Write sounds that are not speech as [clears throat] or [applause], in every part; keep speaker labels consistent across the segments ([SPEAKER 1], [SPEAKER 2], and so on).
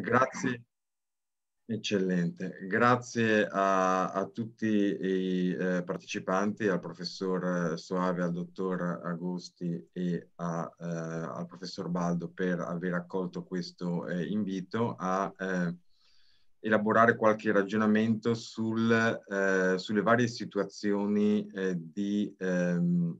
[SPEAKER 1] Grazie. Eccellente, grazie a, a tutti i eh, partecipanti, al professor eh, Soave, al dottor Agosti e a, eh, al professor Baldo per aver accolto questo eh, invito a eh, elaborare qualche ragionamento sul, eh, sulle varie situazioni di ehm,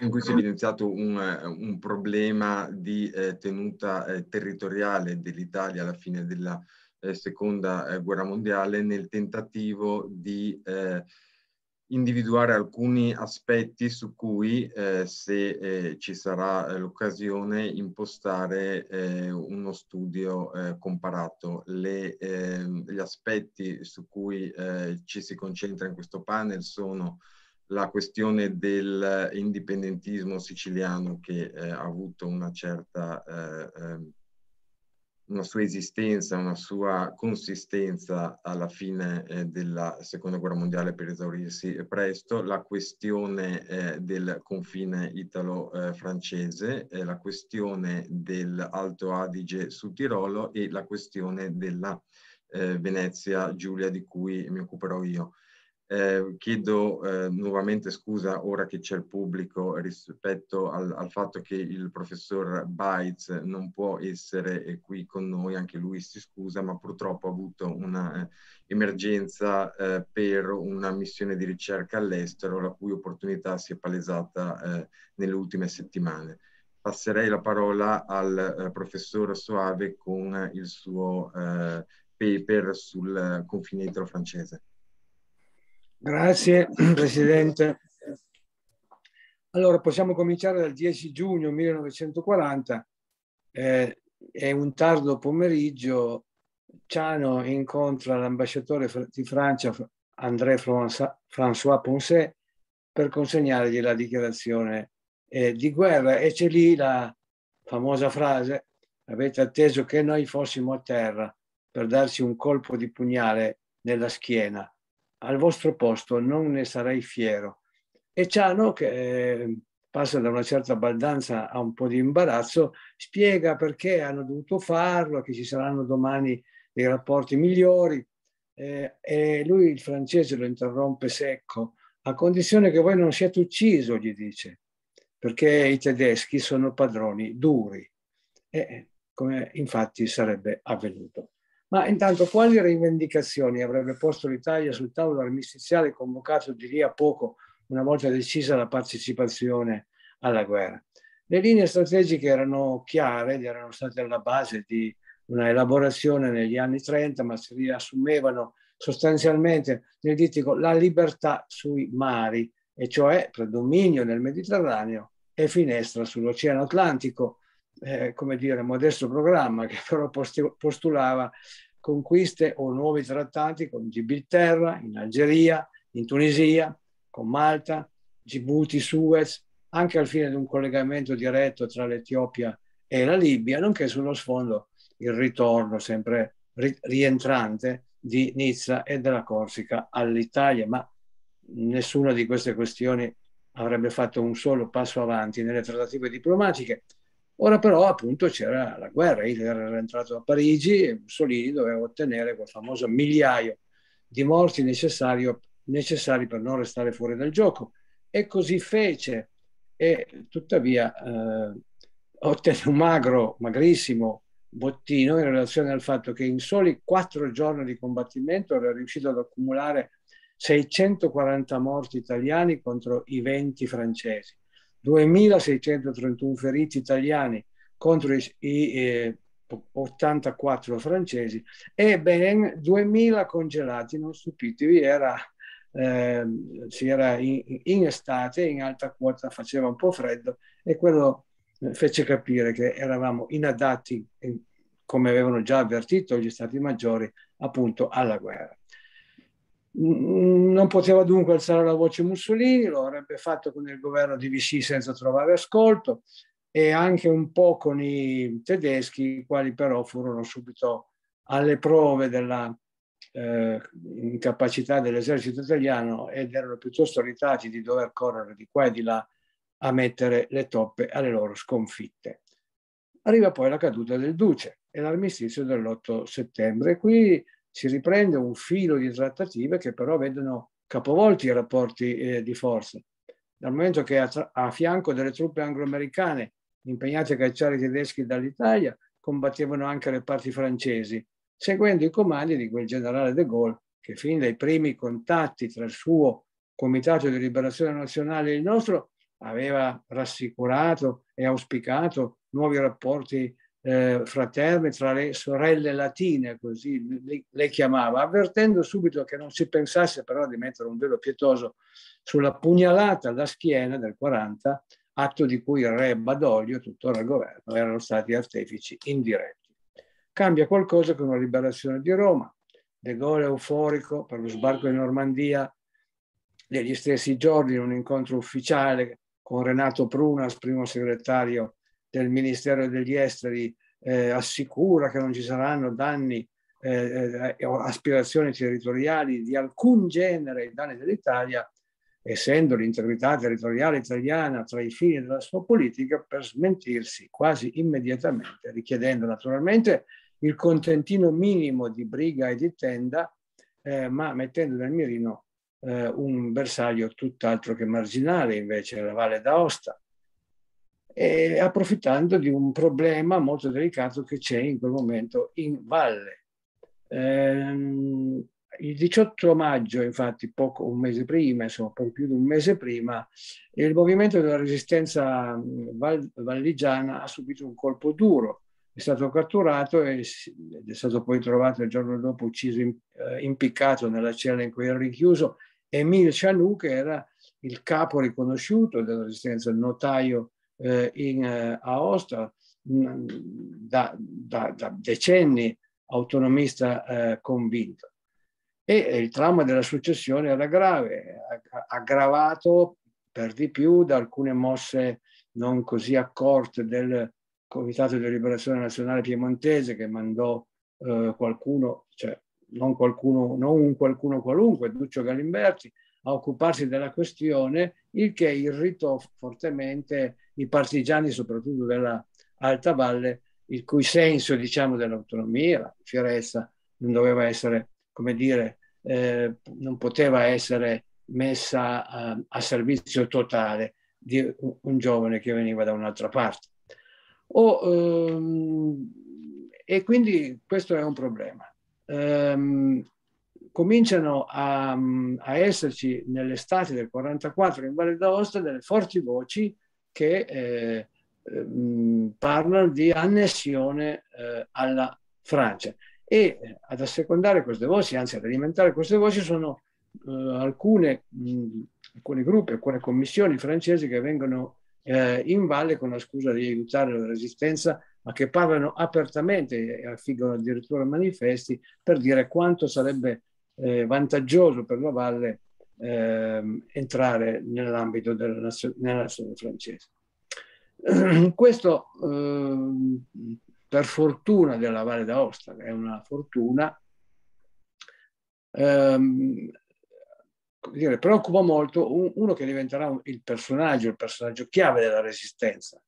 [SPEAKER 1] in cui si è evidenziato un, eh, un problema di eh, tenuta eh, territoriale dell'Italia alla fine della eh, seconda eh, guerra mondiale nel tentativo di eh, individuare alcuni aspetti su cui, se ci sarà l'occasione, impostare uno studio comparato. Le, ehm, gli aspetti su cui ci si concentra in questo panel sono la questione dell'indipendentismo eh, siciliano che eh, ha avuto una certa eh, ehm, una sua esistenza, una sua consistenza alla fine eh, della seconda guerra mondiale per esaurirsi presto, la questione eh, del confine italo-francese, eh, la questione dell'Alto Adige su Tirolo e la questione della Venezia Giulia di cui mi occuperò io. Eh, chiedo eh, nuovamente scusa ora che c'è il pubblico rispetto al, al, fatto che il professor Baiz non può essere eh, qui con noi, anche lui si scusa, ma purtroppo ha avuto un'emergenza eh, eh, per una missione di ricerca all'estero, la cui opportunità si è palesata eh, nelle ultime settimane. Passerei la parola al professor Soave con il suo paper sul confine italo-francese.
[SPEAKER 2] Grazie
[SPEAKER 1] [clears throat] Presidente.
[SPEAKER 2] Allora possiamo cominciare dal 10 giugno 1940, eh, è un tardo pomeriggio, Ciano incontra l'ambasciatore di Francia André François Poncet per consegnargli la dichiarazione eh, di guerra e c'è lì la famosa frase avete atteso che noi fossimo a terra per darci un colpo di pugnale nella schiena al vostro posto non ne sarei fiero. E Ciano, che ehm, passa da una certa baldanza a un po' di imbarazzo, spiega perché hanno dovuto farlo, che ci saranno domani dei rapporti migliori. Eh, e lui, il francese, lo interrompe secco, a condizione che voi non siate ucciso, gli dice, perché i tedeschi sono padroni duri. E come infatti sarebbe avvenuto. Ma intanto quali rivendicazioni avrebbe posto l'Italia sul tavolo armistiziale convocato di lì a poco, una volta decisa la partecipazione alla guerra? Le linee strategiche erano chiare erano state alla base di una elaborazione negli anni 30, ma si riassumevano sostanzialmente nel dittico la libertà sui mari, e cioè predominio nel Mediterraneo e finestra sull'Oceano Atlantico, eh, come dire, modesto programma che [laughs] però postulava conquiste o nuovi trattati con Gibilterra, in Algeria, in Tunisia, con Malta, Djibouti, Suez, anche al fine di un collegamento diretto tra l'Etiopia e la Libia, nonché sullo sfondo il ritorno sempre rientrante di Nizza e della Corsica all'Italia, ma nessuna di queste questioni avrebbe fatto un solo passo avanti nelle trattative diplomatiche Ora però appunto c'era la guerra, Hitler era entrato a Parigi e Mussolini doveva ottenere quel famoso migliaio di morti necessari per non restare fuori dal gioco e così fece e tuttavia eh, ottenne un magro, magrissimo bottino in relazione al fatto che in soli quattro giorni di combattimento era riuscito ad accumulare 640 morti italiani contro i 20 francesi 2.631 feriti italiani contro i, i eh, 84 francesi e ben 2.000 congelati, non stupitevi, era, eh, si era in, in, estate, in alta quota faceva un po' freddo e quello eh, fece capire che eravamo inadatti, come avevano già avvertito gli stati maggiori, appunto alla guerra. Non poteva dunque alzare la voce Mussolini, lo avrebbe fatto con il governo di Vichy senza trovare ascolto e anche un po' con i tedeschi, i quali però furono subito alle prove della eh, incapacità dell'esercito italiano ed erano piuttosto irritati di dover correre di qua e di là a mettere le toppe alle loro sconfitte. Arriva poi la caduta del Duce e l'armistizio dell'8 settembre. Qui si riprende un filo di trattative che però vedono capovolti i rapporti eh, di forza. Dal momento che a, a fianco delle truppe anglo-americane impegnate a cacciare i tedeschi dall'Italia, combattevano anche le parti francesi, seguendo i comandi di quel generale De Gaulle che fin dai primi contatti tra il suo Comitato di Liberazione Nazionale e il nostro aveva rassicurato e auspicato nuovi rapporti eh, fraterni, tra le sorelle latine, così le chiamava, avvertendo subito che non si pensasse però di mettere un velo pietoso sulla pugnalata alla schiena del 40, atto di cui il re Badoglio, tuttora al governo, erano stati artefici indiretti. Cambia qualcosa con la liberazione di Roma, De Gaulle euforico per lo sbarco in Normandia, negli stessi giorni in un incontro ufficiale con Renato Prunas, primo segretario del Ministero degli Esteri eh, assicura che non ci saranno danni eh, eh, o aspirazioni territoriali di alcun genere ai danni dell'Italia, essendo l'integrità territoriale italiana tra i fini della sua politica, per smentirsi quasi immediatamente, richiedendo naturalmente il contentino minimo di briga e di tenda, eh, ma mettendo nel mirino eh, un bersaglio tutt'altro che marginale, invece la Valle d'Aosta, eh, approfittando di un problema molto delicato che c'è in quel momento in valle. Ehm, il 18 maggio, infatti, poco un mese prima, insomma, poco più di un mese prima, il movimento della resistenza val- valligiana ha subito un colpo duro. È stato catturato e, ed è stato poi trovato il giorno dopo ucciso, in, eh, impiccato nella cella in cui era rinchiuso, Emile Chanou, che era il capo riconosciuto della resistenza, il notaio eh, in eh, Aosta, da, da, da, decenni autonomista eh, convinto. E il trauma della successione era grave, aggravato per di più da alcune mosse non così accorte del Comitato di Liberazione Nazionale Piemontese che mandò qualcuno, cioè non, qualcuno, non un qualcuno qualunque, Duccio Galimberti, a occuparsi della questione, il che irritò fortemente i partigiani, soprattutto della Alta Valle, il cui senso diciamo, dell'autonomia, la fierezza, non doveva essere, come dire, eh, non poteva essere messa a, eh, a, servizio totale di un giovane che veniva da un'altra parte. O, ehm, e quindi questo è un problema. Ehm, cominciano a, a esserci nell'estate del 44 in Valle d'Aosta delle forti voci che eh, ehm, parlano di annessione eh, alla Francia. E eh, ad assecondare queste voci, anzi ad alimentare queste voci, sono eh, alcune, mh, alcuni gruppi, alcune commissioni francesi che vengono eh, in valle con la scusa di aiutare la resistenza, ma che parlano apertamente e affiggono addirittura manifesti per dire quanto sarebbe eh, vantaggioso per la valle eh, entrare nell'ambito della, nazio- della nazione francese. [clears throat] Questo eh, per fortuna della Valle d'Aosta, che è una fortuna, ehm, dire, preoccupa molto uno che diventerà il personaggio, il personaggio chiave della resistenza,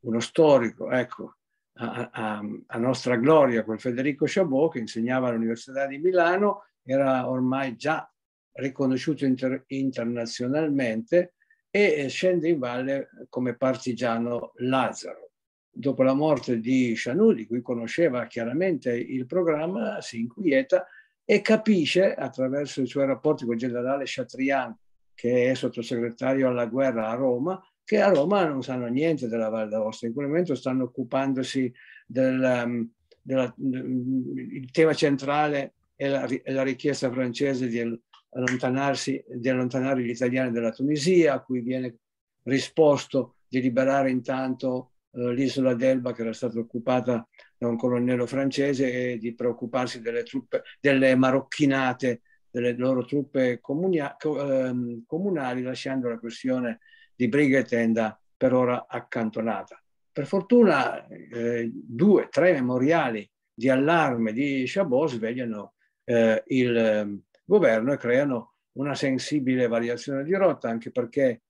[SPEAKER 2] uno storico, ecco, a, a, a nostra gloria, quel Federico Chabot che insegnava all'Università di Milano era ormai già riconosciuto inter internazionalmente e eh, scende in valle come partigiano Lazzaro. Dopo la morte di Shanù, di cui conosceva chiaramente il programma, si inquieta e capisce attraverso i suoi rapporti con il generale Chatrian, che è sottosegretario alla guerra a Roma, che a Roma non sanno niente della Val d'Aosta. In quel momento stanno occupandosi del, ehm, della, del tema centrale e la, e la richiesta francese di allontanarsi, di allontanare gli italiani dalla Tunisia, a cui viene risposto di liberare intanto eh, l'isola d'Elba che era stata occupata da un colonnello francese e di preoccuparsi delle, truppe, delle marocchinate delle loro truppe comunia, eh, comunali, lasciando la questione di briga e tenda per ora accantonata. Per fortuna eh, due, tre memoriali di allarme di Chabot svegliano eh, il ehm, governo e creano una sensibile variazione di rotta, anche perché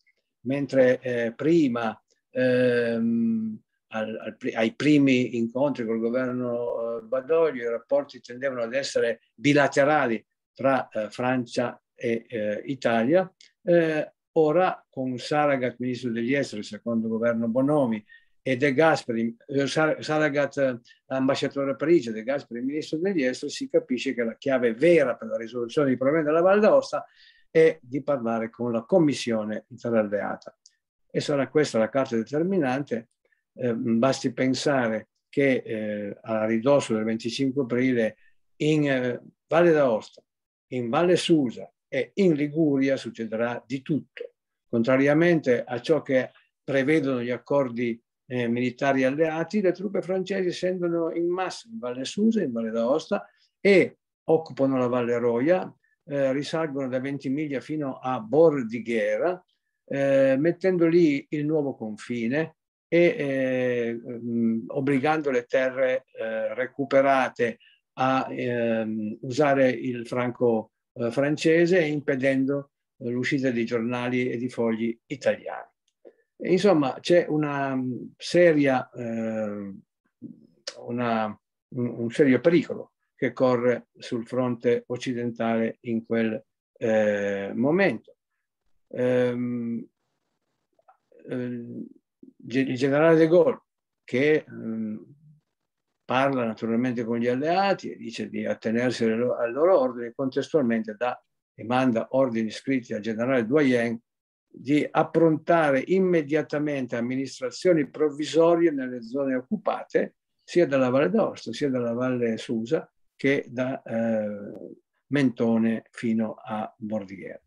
[SPEAKER 2] mentre eh, prima ehm, al, al, ai primi incontri col governo eh, Badoglio i rapporti tendevano ad essere bilaterali tra eh, Francia e eh, Italia, eh, ora con Saragat, ministro degli esteri, secondo governo Bonomi, e De Gasperi, eh, Saragat eh, ambasciatore a Parigi, De Gasperi ministro degli esteri, si capisce che la chiave vera per la risoluzione dei problemi della Val d'Aosta è di parlare con la Commissione interalleata. E sarà questa la carta determinante. Eh, basti pensare che eh, a ridosso del 25 aprile in eh, Valle d'Aosta, in Valle Susa e in Liguria succederà di tutto, contrariamente a ciò che prevedono gli accordi eh, militari alleati, le truppe francesi scendono in massa in Valle Susa, in Valle d'Aosta e occupano la Valle Roia, eh, risalgono da Ventimiglia fino a Bordighera, eh, mettendo lì il nuovo confine e mh, eh, mm, obbligando le terre eh, recuperate a ehm, usare il franco eh, francese e impedendo l'uscita di giornali e di fogli italiani. Insomma, c'è una mm, seria, eh, una, un serio pericolo che corre sul fronte occidentale in quel eh, momento. Ehm, eh, il generale De Gaulle, che mm, parla naturalmente con gli alleati e dice di attenersi al loro ordine, contestualmente dà e manda ordini scritti al generale Duayen di approntare immediatamente amministrazioni provvisorie nelle zone occupate, sia dalla Valle d'Aosta, sia dalla Valle Susa, che da eh, Mentone fino a Bordighera.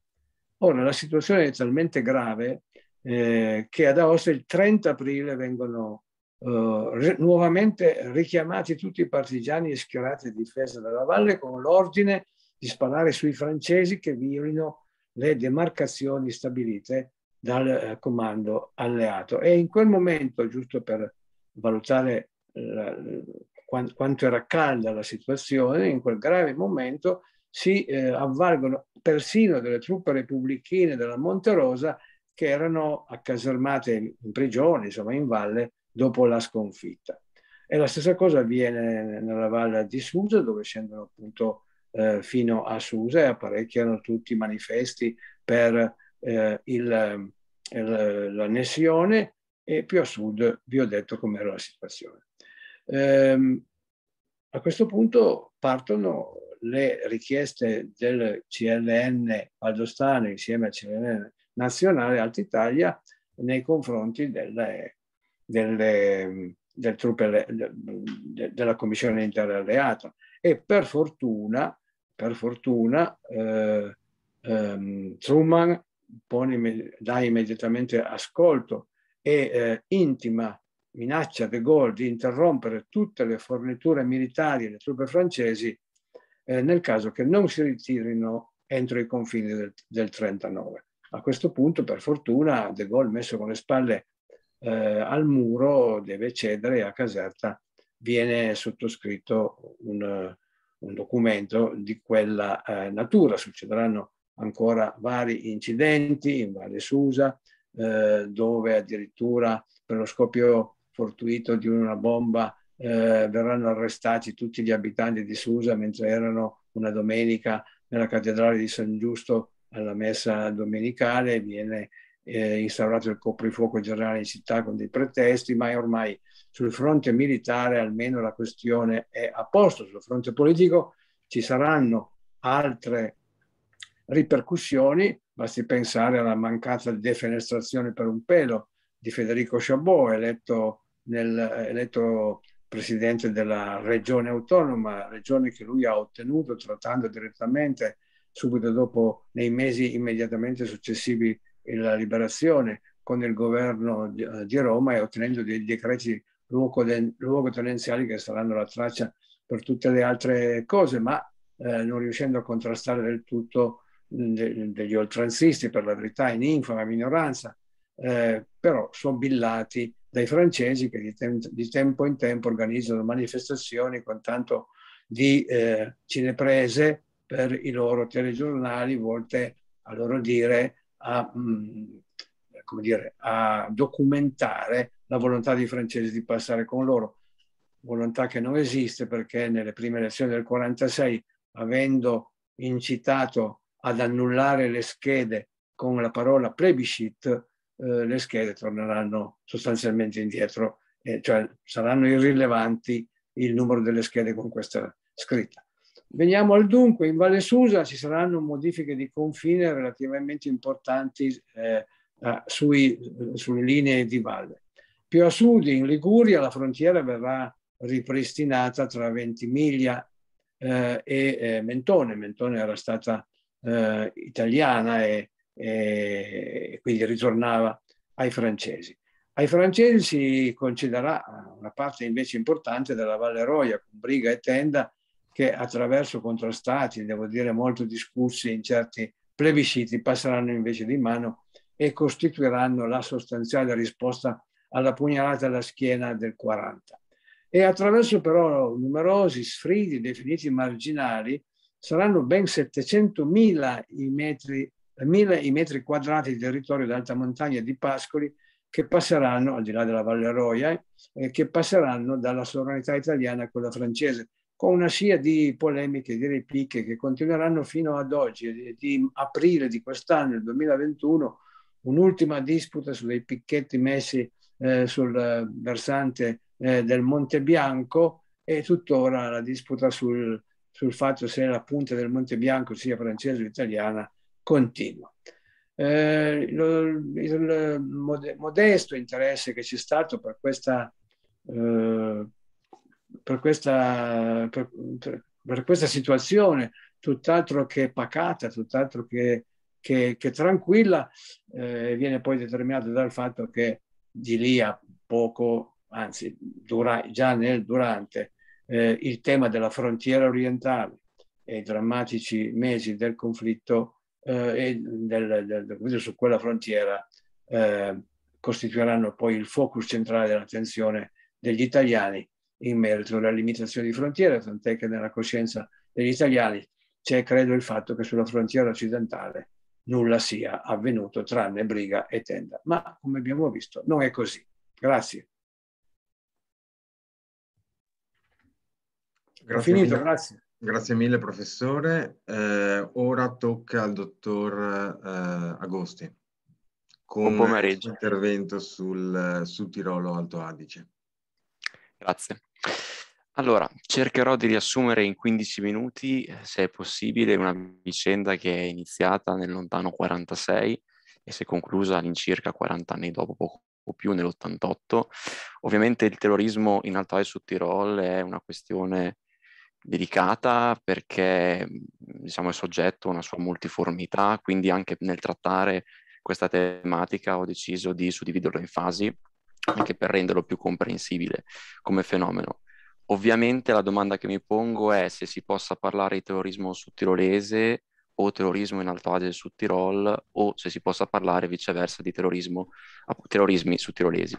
[SPEAKER 2] Ora, la situazione è talmente grave eh, che ad Aosta il 30 aprile vengono eh, nuovamente richiamati tutti i partigiani e schierati a difesa della valle con l'ordine di sparare sui francesi che violino le demarcazioni stabilite dal eh, comando alleato. E in quel momento, giusto per valutare la, eh, quanto era calda la situazione, in quel grave momento si eh, avvalgono persino delle truppe repubblichine della Monterosa che erano accasermate in prigione, insomma in valle, dopo la sconfitta. E la stessa cosa avviene nella valle di Susa, dove scendono appunto eh, fino a Susa e apparecchiano tutti i manifesti per eh, il, il, eh, l'annessione e più a sud vi ho detto com'era la situazione. Ehm, a questo punto partono le richieste del CLN Valdostano insieme al CLN nazionale Alta Italia nei confronti delle, delle, del truppe, de, de, della Commissione Interalleata e per fortuna per fortuna, eh, ehm, Truman pone, dà immediatamente ascolto e eh, intima minaccia De Gaulle di interrompere tutte le forniture militari alle truppe francesi eh, nel caso che non si ritirino entro i confini del, 1939. A questo punto, per fortuna, De Gaulle, messo con le spalle eh, al muro, deve cedere e a Caserta viene sottoscritto un, un documento di quella eh, natura. Succederanno ancora vari incidenti in Valle Susa, eh, dove addirittura per lo scoppio fortuito di una bomba eh, verranno arrestati tutti gli abitanti di Susa mentre erano una domenica nella cattedrale di San Giusto alla messa domenicale, viene eh, instaurato il coprifuoco generale in città con dei pretesti, ma è ormai sul fronte militare almeno la questione è a posto, sul fronte politico ci saranno altre ripercussioni, basti pensare alla mancata defenestrazione per un pelo di Federico Chabot, eletto, nel, eletto presidente della regione autonoma, regione che lui ha ottenuto trattando direttamente subito dopo, nei mesi immediatamente successivi alla liberazione, con il governo eh, di Roma e ottenendo dei decreti luogo, tendenziali che saranno la traccia per tutte le altre cose, ma eh, non riuscendo a contrastare del tutto de, degli oltranzisti, per la verità in infima minoranza, eh, però sobillati dai francesi che di, tem- di, tempo in tempo organizzano manifestazioni con tanto di eh, cineprese per i loro telegiornali volte a loro dire a, mh, dire, a documentare la volontà dei francesi di passare con loro, volontà che non esiste perché nelle prime elezioni del 1946, avendo incitato ad annullare le schede con la parola plebiscite, eh, le schede torneranno sostanzialmente indietro, eh, cioè saranno irrilevanti il numero delle schede con questa scritta. Veniamo al dunque, in Valle Susa ci saranno modifiche di confine relativamente importanti eh, sui, sulle linee di valle. Più a sud, in Liguria, la frontiera verrà ripristinata tra Ventimiglia eh, e eh, Mentone. Mentone era stata eh, italiana e, e, quindi ritornava ai francesi. Ai francesi si concederà una parte invece importante della Valle Roia, con briga e tenda, che attraverso contrastati, devo dire molto discussi in certi plebisciti, passeranno invece di mano e costituiranno la sostanziale risposta alla pugnalata alla schiena del 40. E attraverso però numerosi sfridi definiti marginali saranno ben 700.000 i metri, i metri quadrati di territorio d'alta montagna di Pascoli che passeranno, al di là della Valle Roia, eh, che passeranno dalla sovranità italiana a quella francese, con una scia di polemiche, di repliche che continueranno fino ad oggi, di, di aprile di quest'anno, il 2021, un'ultima disputa sui picchetti messi eh, sul versante eh, del Monte Bianco e tuttora la disputa sul, sul, fatto se la punta del Monte Bianco sia francese o italiana continua. Eh, lo, il modesto interesse che c'è stato per questa, eh, per questa, per, per questa situazione, tutt'altro che pacata, tutt'altro che che, che, tranquilla, eh, viene poi determinato dal fatto che di lì a poco, anzi dura, già nel durante, eh, il tema della frontiera orientale e i drammatici mesi del conflitto eh, e del, del, del, su quella frontiera eh, costituiranno poi il focus centrale dell'attenzione degli italiani in merito alla limitazione di frontiere, tant'è che nella coscienza degli italiani c'è credo il fatto che sulla frontiera occidentale nulla sia avvenuto tranne briga e tenda. Ma come abbiamo visto non è così.
[SPEAKER 1] Grazie. Grazie Ho finito, mille. grazie. Grazie mille professore. Eh, ora tocca al dottor eh, Agosti con un intervento sul, sul Tirolo Alto Adige.
[SPEAKER 3] Grazie. Allora, cercherò di riassumere in 15 minuti, eh, se è possibile, una vicenda che è iniziata nel lontano 46 e si è conclusa all'incirca 40 anni dopo, poco più, nell'88. Ovviamente il terrorismo in Alto Adige su Tirol è una questione delicata perché mm, diciamo, è soggetto a una sua multiformità, quindi anche nel trattare questa tematica ho deciso di suddividerlo in fasi anche per renderlo più comprensibile come fenomeno. Ovviamente la domanda che mi pongo è se si possa parlare di terrorismo sudtirolese o terrorismo in Alto Adige su Tirol o se si possa parlare viceversa di terrorismo, terrorismi sudtirolesi.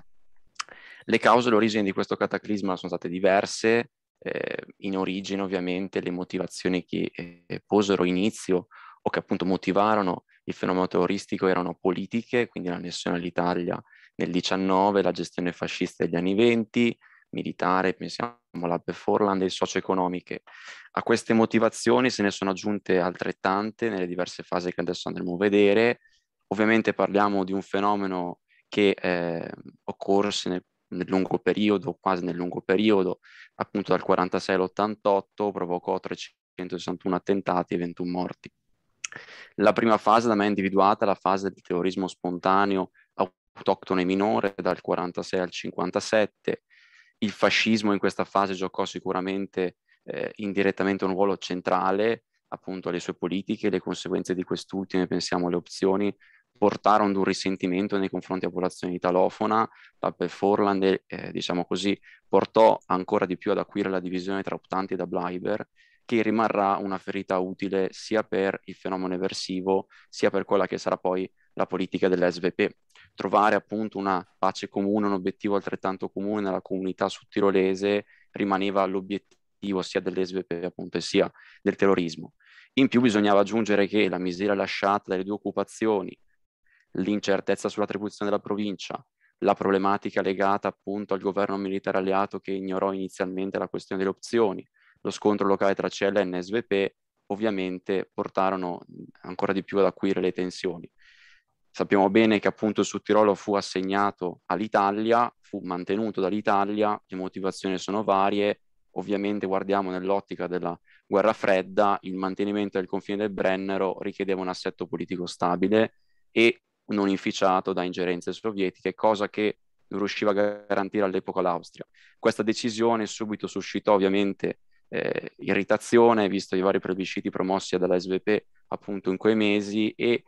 [SPEAKER 3] Le cause e l'origine di questo cataclisma sono state diverse, eh, in origine ovviamente le motivazioni che eh, posero inizio o che appunto motivarono il fenomeno terroristico erano politiche, quindi l'annessione all'Italia nel 19, la gestione fascista degli anni 20, militare, pensiamo alla Beforland e socio-economiche. A queste motivazioni se ne sono aggiunte altrettante nelle diverse fasi che adesso andremo a vedere. Ovviamente parliamo di un fenomeno che eh, occorse nel, nel lungo periodo, quasi nel lungo periodo, appunto dal 46 all'88, provocò 361 attentati e 21 morti. La prima fase da me individuata è la fase del terrorismo spontaneo autoctone minore dal 46 al 57, il fascismo in questa fase giocò sicuramente eh, indirettamente un ruolo centrale, appunto alle sue politiche, le conseguenze di quest'ultime, pensiamo alle opzioni, portarono ad un risentimento nei confronti della popolazione italofona, la Forland, eh, diciamo così, portò ancora di più ad acuire la divisione tra optanti da Bleiber, che rimarrà una ferita utile sia per il fenomeno eversivo, sia per quella che sarà poi la politica dell'SVP, trovare appunto una pace comune, un obiettivo altrettanto comune nella comunità sudtirolese rimaneva l'obiettivo sia dell'esbepe appunto sia del terrorismo. In più bisognava aggiungere che la miseria lasciata dalle due occupazioni, l'incertezza sull'attribuzione della provincia, la problematica legata appunto al governo militare alleato che ignorò inizialmente la questione delle opzioni, lo scontro locale tra CLN e SVP ovviamente portarono ancora di più ad acuire le tensioni. Sappiamo bene che appunto il Tirolo fu assegnato all'Italia, fu mantenuto dall'Italia, le motivazioni sono varie, ovviamente guardiamo nell'ottica della guerra fredda, il mantenimento del confine del Brennero richiedeva un assetto politico stabile e non inficiato da ingerenze sovietiche, cosa che non riusciva a garantire all'epoca l'Austria. Questa decisione subito suscitò ovviamente eh, irritazione, visto i vari plebisciti promossi dalla SVP appunto in quei mesi e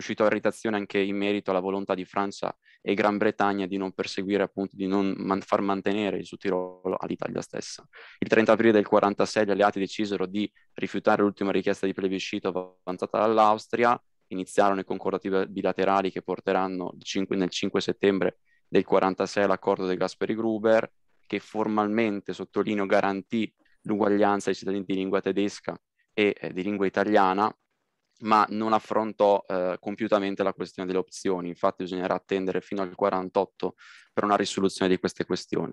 [SPEAKER 3] suscitò irritazione anche in merito alla volontà di Francia e Gran Bretagna di non perseguire, appunto, di non man- far mantenere il suo Sudtirolo all'Italia stessa. Il 30 aprile del 1946 gli alleati decisero di rifiutare l'ultima richiesta di plebiscito avanzata dall'Austria, iniziarono i concordati bilaterali che porteranno 5, nel 5 settembre del 1946 l'accordo dei Gasperi-Gruber, che formalmente, sottolineo, garantì l'uguaglianza ai cittadini di lingua tedesca e eh, di lingua italiana, ma non affrontò eh, compiutamente la questione delle opzioni, infatti bisognerà attendere fino al 48 per una risoluzione di queste questioni.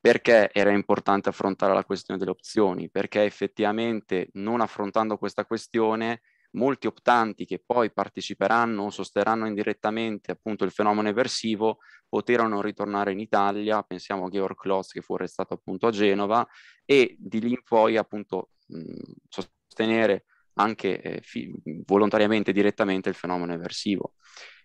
[SPEAKER 3] Perché era importante affrontare la questione delle opzioni? Perché effettivamente non affrontando questa questione molti optanti che poi parteciperanno o sosterranno indirettamente appunto il fenomeno eversivo poterono ritornare in Italia, pensiamo a Georg Klotz che fu arrestato appunto a Genova e di lì in poi appunto mh, sostenere anche eh, fi- volontariamente, direttamente, il fenomeno eversivo.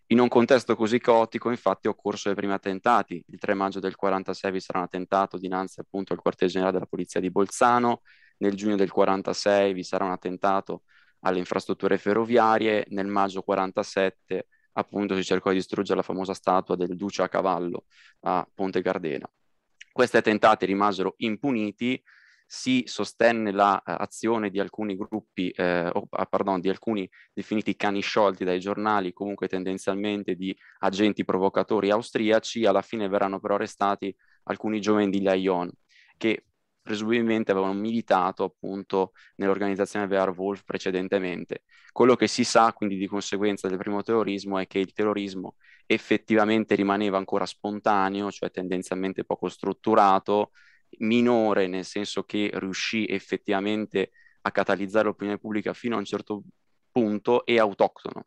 [SPEAKER 3] In un contesto così caotico, infatti, occorsero i primi attentati. Il 3 maggio del 1946 vi sarà un attentato dinanzi appunto al quartier generale della polizia di Bolzano, nel giugno del 1946 vi sarà un attentato alle infrastrutture ferroviarie, nel maggio 1947 appunto si cercò di distruggere la famosa statua del duce a cavallo a Ponte Gardena. Questi attentati rimasero impuniti, si sostenne l'azione la eh, di alcuni gruppi, eh, oh, pardon, di alcuni definiti cani sciolti dai giornali, comunque tendenzialmente di agenti provocatori austriaci, alla fine verranno però arrestati alcuni giovani di Lyon che presumibilmente avevano militato appunto nell'organizzazione Werwolf precedentemente. Quello che si sa quindi di conseguenza del primo terrorismo è che il terrorismo effettivamente rimaneva ancora spontaneo, cioè tendenzialmente poco strutturato, minore, nel senso che riuscì effettivamente a catalizzare l'opinione pubblica fino a un certo punto, e autoctono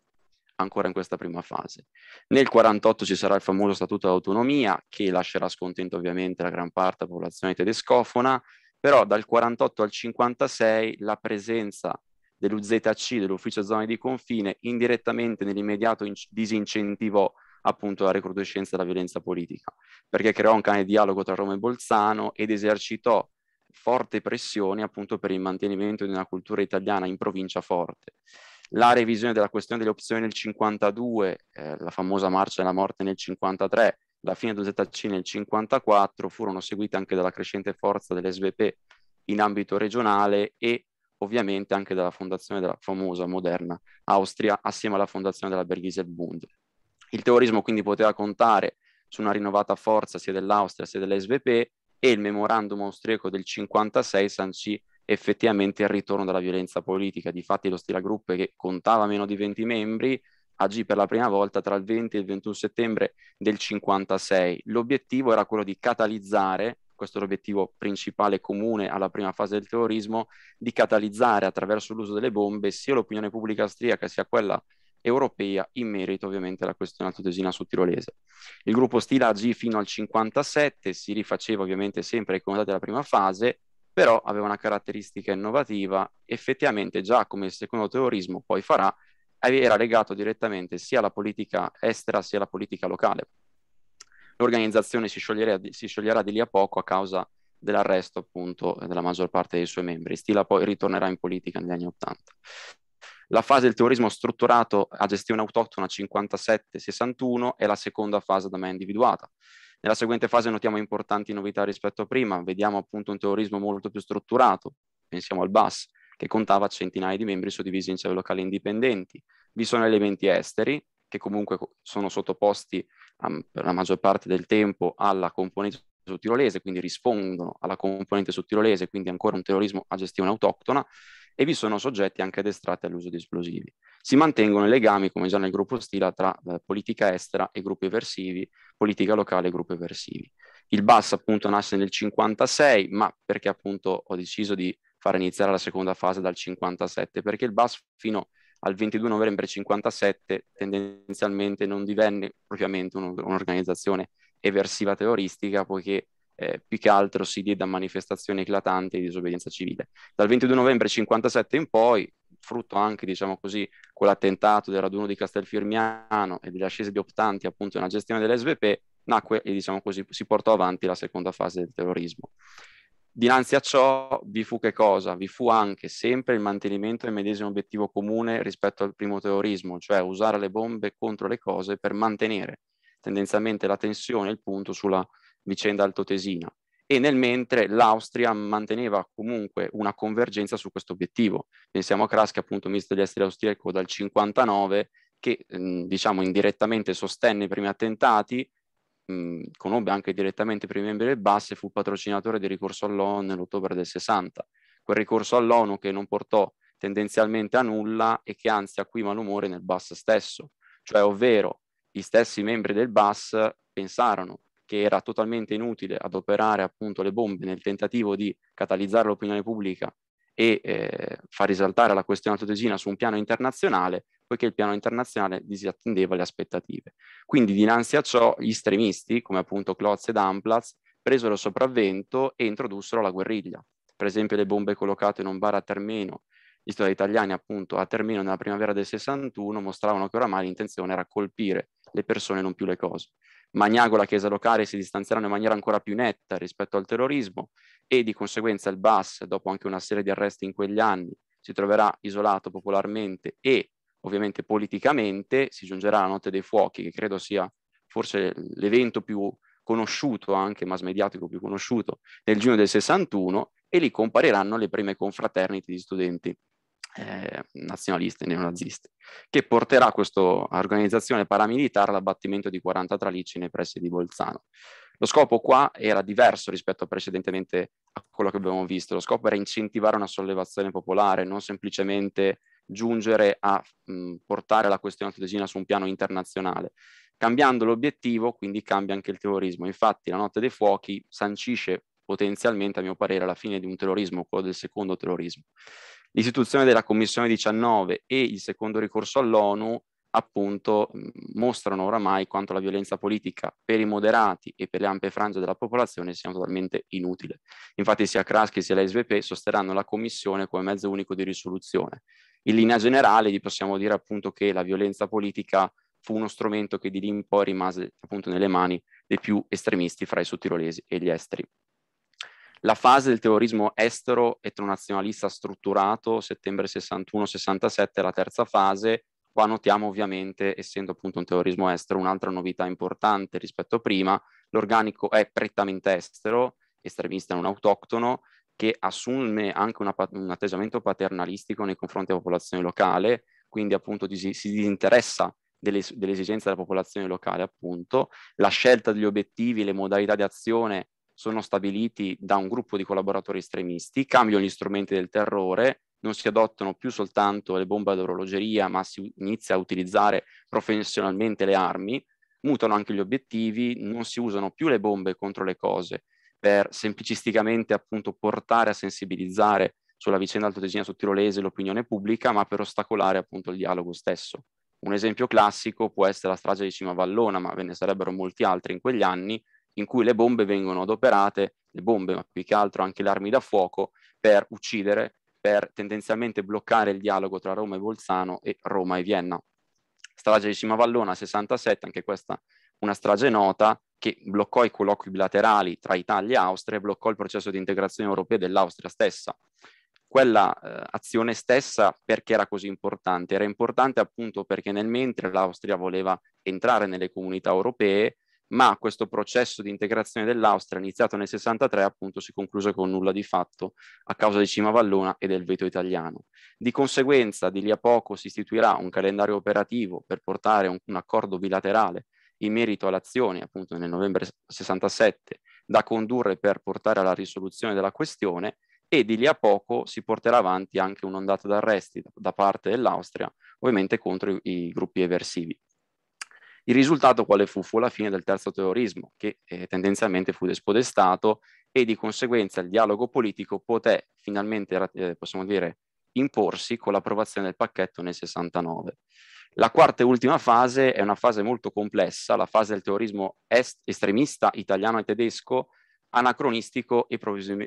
[SPEAKER 3] ancora in questa prima fase. Nel 48 ci sarà il famoso Statuto d'autonomia che lascerà scontento ovviamente la gran parte della popolazione tedescofona, però dal 48 al 56 la presenza dell'UZC, dell'ufficio zone di confine, indirettamente nell'immediato in- disincentivò appunto la recrudescenza della violenza politica, perché creò un cane di dialogo tra Roma e Bolzano ed esercitò forte pressione appunto per il mantenimento di una cultura italiana in provincia forte. La revisione della questione delle opzioni nel 52, eh, la famosa marcia della morte nel 53, la fine del ZC nel 54 furono seguite anche dalla crescente forza dell'SVP in ambito regionale e ovviamente anche dalla fondazione della famosa moderna Austria assieme alla fondazione della Bergisel Bund. Il terrorismo quindi poteva contare su una rinnovata forza sia dell'Austria sia dell'SVP e il memorandum austriaco del 56 sancì effettivamente il ritorno della violenza politica. Difatti lo Stila Group, che contava meno di 20 membri, agì per la prima volta tra il 20 e il 21 settembre del 56. L'obiettivo era quello di catalizzare, questo è l'obiettivo principale comune alla prima fase del terrorismo, di catalizzare attraverso l'uso delle bombe sia l'opinione pubblica austriaca sia quella europea in merito ovviamente alla questione su tirolese. Il gruppo stila G fino al 57 si rifaceva ovviamente sempre ai comandati della prima fase, però aveva una caratteristica innovativa, effettivamente già come il secondo terrorismo poi farà, eh, era legato direttamente sia alla politica estera sia alla politica locale. L'organizzazione si, si scioglierà di lì a poco a causa dell'arresto appunto della maggior parte dei suoi membri. Stila poi ritornerà in politica negli anni Ottanta. La fase del terrorismo strutturato a gestione autoctona 57-61 è la seconda fase da me individuata. Nella seguente fase notiamo importanti novità rispetto a prima, vediamo appunto un terrorismo molto più strutturato, pensiamo al BAS, che contava centinaia di membri suddivisi in cellule locali indipendenti. Vi sono elementi esteri, che comunque sono sottoposti per la maggior parte del tempo alla componente sudtirolese, quindi rispondono alla componente sudtirolese, quindi ancora un terrorismo a gestione autoctona, e vi sono soggetti anche addestrati all'uso di esplosivi. Si mantengono i legami, come già nel gruppo Stila, tra eh, politica estera e gruppi eversivi, politica locale e gruppi eversivi. Il BAS appunto nasce nel 56, ma perché appunto ho deciso di far iniziare la seconda fase dal 57? Perché il BAS fino al 22 novembre 57 tendenzialmente non divenne propriamente un'organizzazione eversiva terroristica, poiché eh, più che altro si diede a manifestazioni eclatanti di disobbedienza civile. Dal 22 novembre 57 in poi, frutto anche, diciamo così, quell'attentato del raduno di Castelfirmiano e delle ascese di optanti appunto nella gestione dell'SVP, nacque e diciamo così si portò avanti la seconda fase del terrorismo. Dinanzi a ciò vi fu che cosa? Vi fu anche sempre il mantenimento del medesimo obiettivo comune rispetto al primo terrorismo, cioè usare le bombe contro le cose per mantenere tendenzialmente la tensione, il punto sulla vicenda altotesina e nel mentre l'Austria manteneva comunque una convergenza su questo obiettivo. Pensiamo a Kras che appunto ministro degli esteri austriaco dal 59 che mm, diciamo indirettamente sostenne i primi attentati, mh, mm, conobbe anche direttamente i primi membri del BAS e fu patrocinatore del ricorso all'ONU nell'ottobre del 60. Quel ricorso all'ONU che non portò tendenzialmente a nulla e che anzi acquì malumore nel BAS stesso, cioè ovvero gli stessi membri del BAS pensarono che era totalmente inutile adoperare appunto le bombe nel tentativo di catalizzare l'opinione pubblica e eh, far risaltare la questione autodesina su un piano internazionale, poiché il piano internazionale disattendeva le aspettative. Quindi dinanzi a ciò gli estremisti, come appunto Klotz ed Amplatz, presero sopravvento e introdussero la guerriglia. Per esempio le bombe collocate in un bar a Termeno, gli stati italiani appunto a Termeno nella primavera del 61 mostravano che oramai l'intenzione era colpire le persone, non più le cose. Magnago e la Chiesa locale si distanzieranno in maniera ancora più netta rispetto al terrorismo e di conseguenza il BAS, dopo anche una serie di arresti in quegli anni, si troverà isolato popolarmente e ovviamente politicamente, si giungerà la Notte dei Fuochi, che credo sia forse l'evento più conosciuto, anche mass mediatico più conosciuto, nel giugno del 61, e lì compariranno le prime confraternite di studenti eh, nazionaliste neonaziste, che porterà questa organizzazione paramilitare all'abbattimento di 40 tralicci nei pressi di Bolzano. Lo scopo qua era diverso rispetto precedentemente a quello che abbiamo visto, lo scopo era incentivare una sollevazione popolare, non semplicemente giungere a mh, portare la questione tunisina su un piano internazionale. Cambiando l'obiettivo, quindi cambia anche il terrorismo. Infatti la notte dei fuochi sancisce potenzialmente, a mio parere, la fine di un terrorismo, quello del secondo terrorismo, L'istituzione della Commissione 19 e il secondo ricorso all'ONU appunto mostrano oramai quanto la violenza politica per i moderati e per le ampie frange della popolazione sia totalmente inutile. Infatti sia Kraski sia la SVP sosterranno la Commissione come mezzo unico di risoluzione. In linea generale gli possiamo dire appunto che la violenza politica fu uno strumento che di lì in poi rimase appunto nelle mani dei più estremisti fra i sottirolesi e gli esteri la fase del terrorismo estero etnonazionalista strutturato, settembre 61-67, la terza fase. Qua notiamo ovviamente, essendo appunto un terrorismo estero, un'altra novità importante rispetto a prima, l'organico è prettamente estero, estremista non autoctono, che assume anche una, un atteggiamento paternalistico nei confronti della popolazione locale, quindi appunto si disinteressa delle, delle, esigenze della popolazione locale, appunto, la scelta degli obiettivi, le modalità di azione sono stabiliti da un gruppo di collaboratori estremisti, cambiano gli strumenti del terrore, non si adottano più soltanto le bombe ad orologeria, ma si inizia a utilizzare professionalmente le armi, mutano anche gli obiettivi, non si usano più le bombe contro le cose per semplicisticamente appunto portare a sensibilizzare sulla vicenda altoatesina sottirolese l'opinione pubblica, ma per ostacolare appunto il dialogo stesso. Un esempio classico può essere la strage di Cima Vallona, ma ve ne sarebbero molti altri in quegli anni, in cui le bombe vengono adoperate, le bombe ma più che altro anche le armi da fuoco, per uccidere, per tendenzialmente bloccare il dialogo tra Roma e Bolzano e Roma e Vienna. Strage di Cimavallona 67, anche questa una strage nota, che bloccò i colloqui bilaterali tra Italia e Austria e bloccò il processo di integrazione europea dell'Austria stessa. Quella eh, azione stessa perché era così importante? Era importante appunto perché nel mentre l'Austria voleva entrare nelle comunità europee, ma questo processo di integrazione dell'Austria, iniziato nel 63, appunto si concluse con nulla di fatto a causa di Cimavallona e del veto italiano. Di conseguenza, di lì a poco si istituirà un calendario operativo per portare un, un accordo bilaterale in merito all'azione, appunto nel novembre 67, da condurre per portare alla risoluzione della questione e di lì a poco si porterà avanti anche un'ondata d'arresti da parte dell'Austria, ovviamente contro i, i gruppi eversivi. Il risultato quale fu? Fu la fine del terzo terrorismo, che eh, tendenzialmente fu despodestato e di conseguenza il dialogo politico poté finalmente, eh, possiamo dire, imporsi con l'approvazione del pacchetto nel 69. La quarta e ultima fase è una fase molto complessa, la fase del terrorismo est- estremista italiano e tedesco, anacronistico e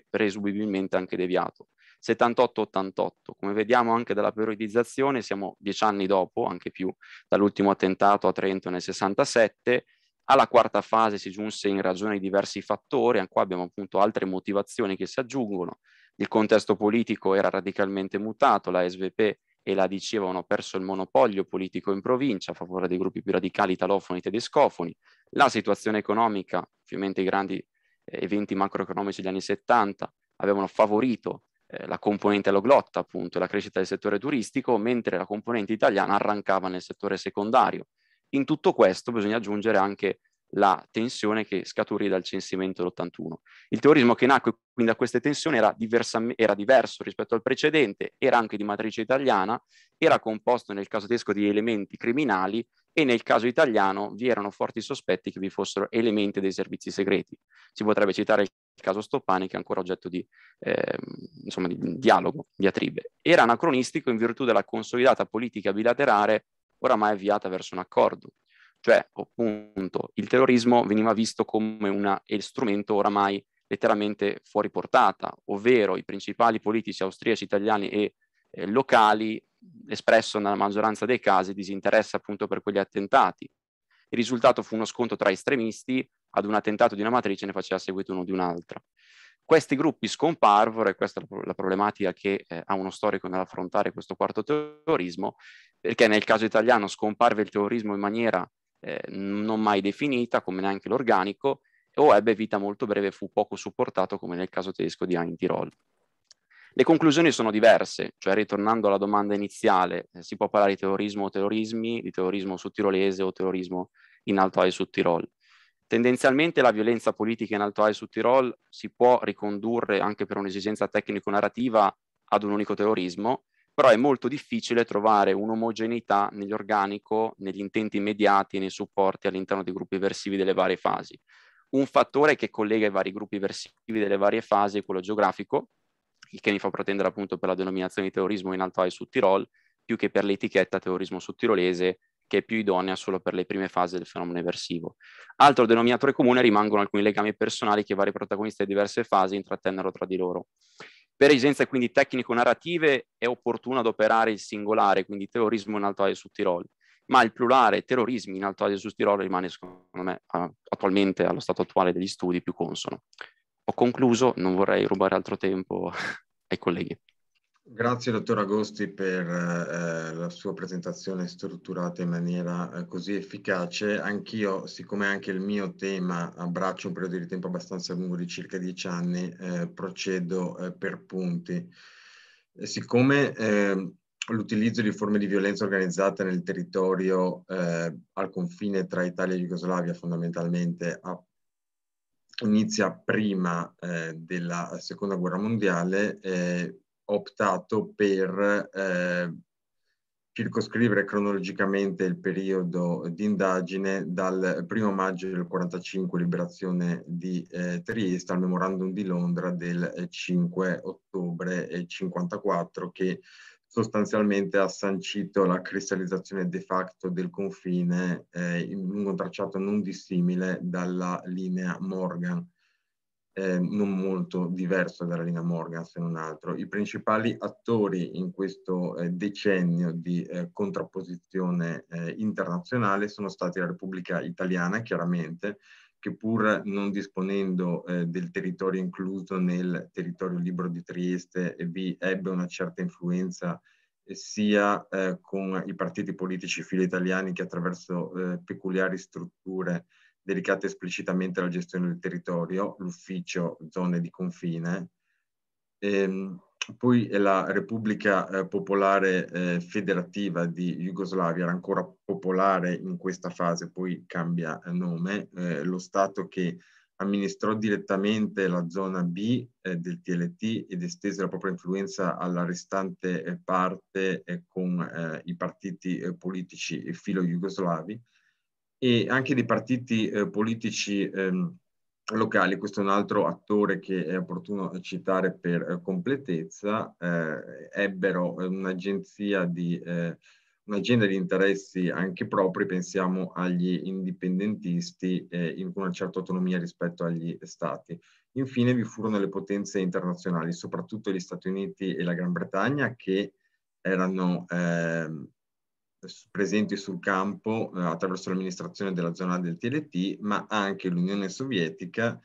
[SPEAKER 3] presumibilmente anche deviato. 78-88. Come vediamo anche dalla periodizzazione, siamo dieci anni dopo, anche più, dall'ultimo attentato a Trento nel 67. Alla quarta fase si giunse in ragione di diversi fattori, anche qua abbiamo appunto altre motivazioni che si aggiungono. Il contesto politico era radicalmente mutato, la SVP e la DC avevano perso il monopolio politico in provincia a favore dei gruppi più radicali italofoni e tedescofoni. La situazione economica, ovviamente i grandi eh, eventi macroeconomici degli anni 70, avevano favorito eh, la componente loglotta, appunto, la crescita del settore turistico, mentre la componente italiana arrancava nel settore secondario. In tutto questo bisogna aggiungere anche la tensione che scaturì dal censimento dell'81. Il terrorismo che nacque quindi da queste tensioni era, diversa, era, diverso rispetto al precedente, era anche di matrice italiana, era composto nel caso tedesco di elementi criminali e nel caso italiano vi erano forti sospetti che vi fossero elementi dei servizi segreti. Si potrebbe citare il il caso Stoppani, che è ancora oggetto di, eh, insomma, di, di dialogo, Era anacronistico in virtù della consolidata politica bilaterale oramai avviata verso un accordo. Cioè, appunto, il terrorismo veniva visto come una, strumento oramai letteralmente fuori portata, ovvero i principali politici austriaci, italiani e eh, locali espresso nella maggioranza dei casi disinteresse appunto per quegli attentati. Il risultato fu uno scontro tra estremisti ad un attentato di una matrice ne faceva seguito uno di un'altra. Questi gruppi scomparvero, e questa è la problematica che eh, ha uno storico nell'affrontare questo quarto terrorismo, perché nel caso italiano scomparve il terrorismo in maniera eh, non mai definita, come neanche l'organico, o ebbe vita molto breve e fu poco supportato, come nel caso tedesco di Hein Tirol. Le conclusioni sono diverse, cioè ritornando alla domanda iniziale, eh, si può parlare di terrorismo o terrorismi, di terrorismo sud tirolese o terrorismo in Alto Adige sud Tirol. Tendenzialmente la violenza politica in Alto Adige su Tirol si può ricondurre anche per un'esigenza tecnico-narrativa ad un unico terrorismo, però è molto difficile trovare un'omogeneità nell'organico, negli intenti immediati e nei supporti all'interno dei gruppi versivi delle varie fasi. Un fattore che collega i vari gruppi versivi delle varie fasi è quello geografico, il che mi fa pretendere appunto per la denominazione di terrorismo in Alto Adige su Tirol, più che per l'etichetta terrorismo sudtirolese, che è più idonea solo per le prime fasi del fenomeno eversivo. Altro denominatore comune rimangono alcuni legami personali che i vari protagonisti di diverse fasi intrattennero tra di loro. Per esigenze quindi tecnico-narrative è opportuno adoperare il singolare, quindi terrorismo in Alto Adige su Tirol, ma il plurale terrorismi in Alto Adige su Tirol rimane secondo me attualmente allo stato attuale degli studi più consono. Ho concluso, non vorrei rubare altro tempo [laughs] ai colleghi.
[SPEAKER 1] Grazie dottor Agosti per eh, la sua presentazione strutturata in maniera eh, così efficace. Anch'io, siccome anche il mio tema abbraccia un periodo di tempo abbastanza lungo di circa dieci anni, eh, procedo eh, per punti. E siccome ehm, l'utilizzo di forme di violenza organizzata nel territorio eh, al confine tra Italia e Jugoslavia fondamentalmente ha inizia prima eh, della seconda guerra mondiale, eh, optato per eh, circoscrivere cronologicamente il periodo di indagine dal 1 maggio del 45 liberazione di eh, Trieste al memorandum di Londra del 5 eh, ottobre 1954, che sostanzialmente ha sancito la cristallizzazione de facto del confine eh, in un tracciato non dissimile dalla linea Morgan eh, non molto diverso dalla Lina Morgan se non altro. I principali attori in questo eh, decennio di eh, contrapposizione eh, internazionale sono stati la Repubblica Italiana, chiaramente, che pur non disponendo eh, del territorio incluso nel territorio libero di Trieste, vi ebbe una certa influenza eh, sia con i partiti politici filo italiani che attraverso peculiari strutture dedicate esplicitamente alla gestione del territorio, l'ufficio zone di confine, ehm, poi la Repubblica eh, Popolare eh, Federativa di Jugoslavia era ancora popolare in questa fase, poi cambia eh, nome, eh, lo Stato che amministrò direttamente la zona B eh, del TLT ed estese la propria influenza alla restante eh, parte con i partiti politici filo-jugoslavi e anche dei partiti eh, politici ehm, locali. Questo è un altro attore che è opportuno citare per eh, completezza. Eh, ebbero un'agenzia di eh, un'agenda di interessi anche propri, pensiamo agli indipendentisti eh, in una certa autonomia rispetto agli stati. Infine vi furono le potenze internazionali, soprattutto gli Stati Uniti e la Gran Bretagna, che erano eh, presenti sul campo eh, attraverso l'amministrazione della zona del TLT, ma anche l'Unione Sovietica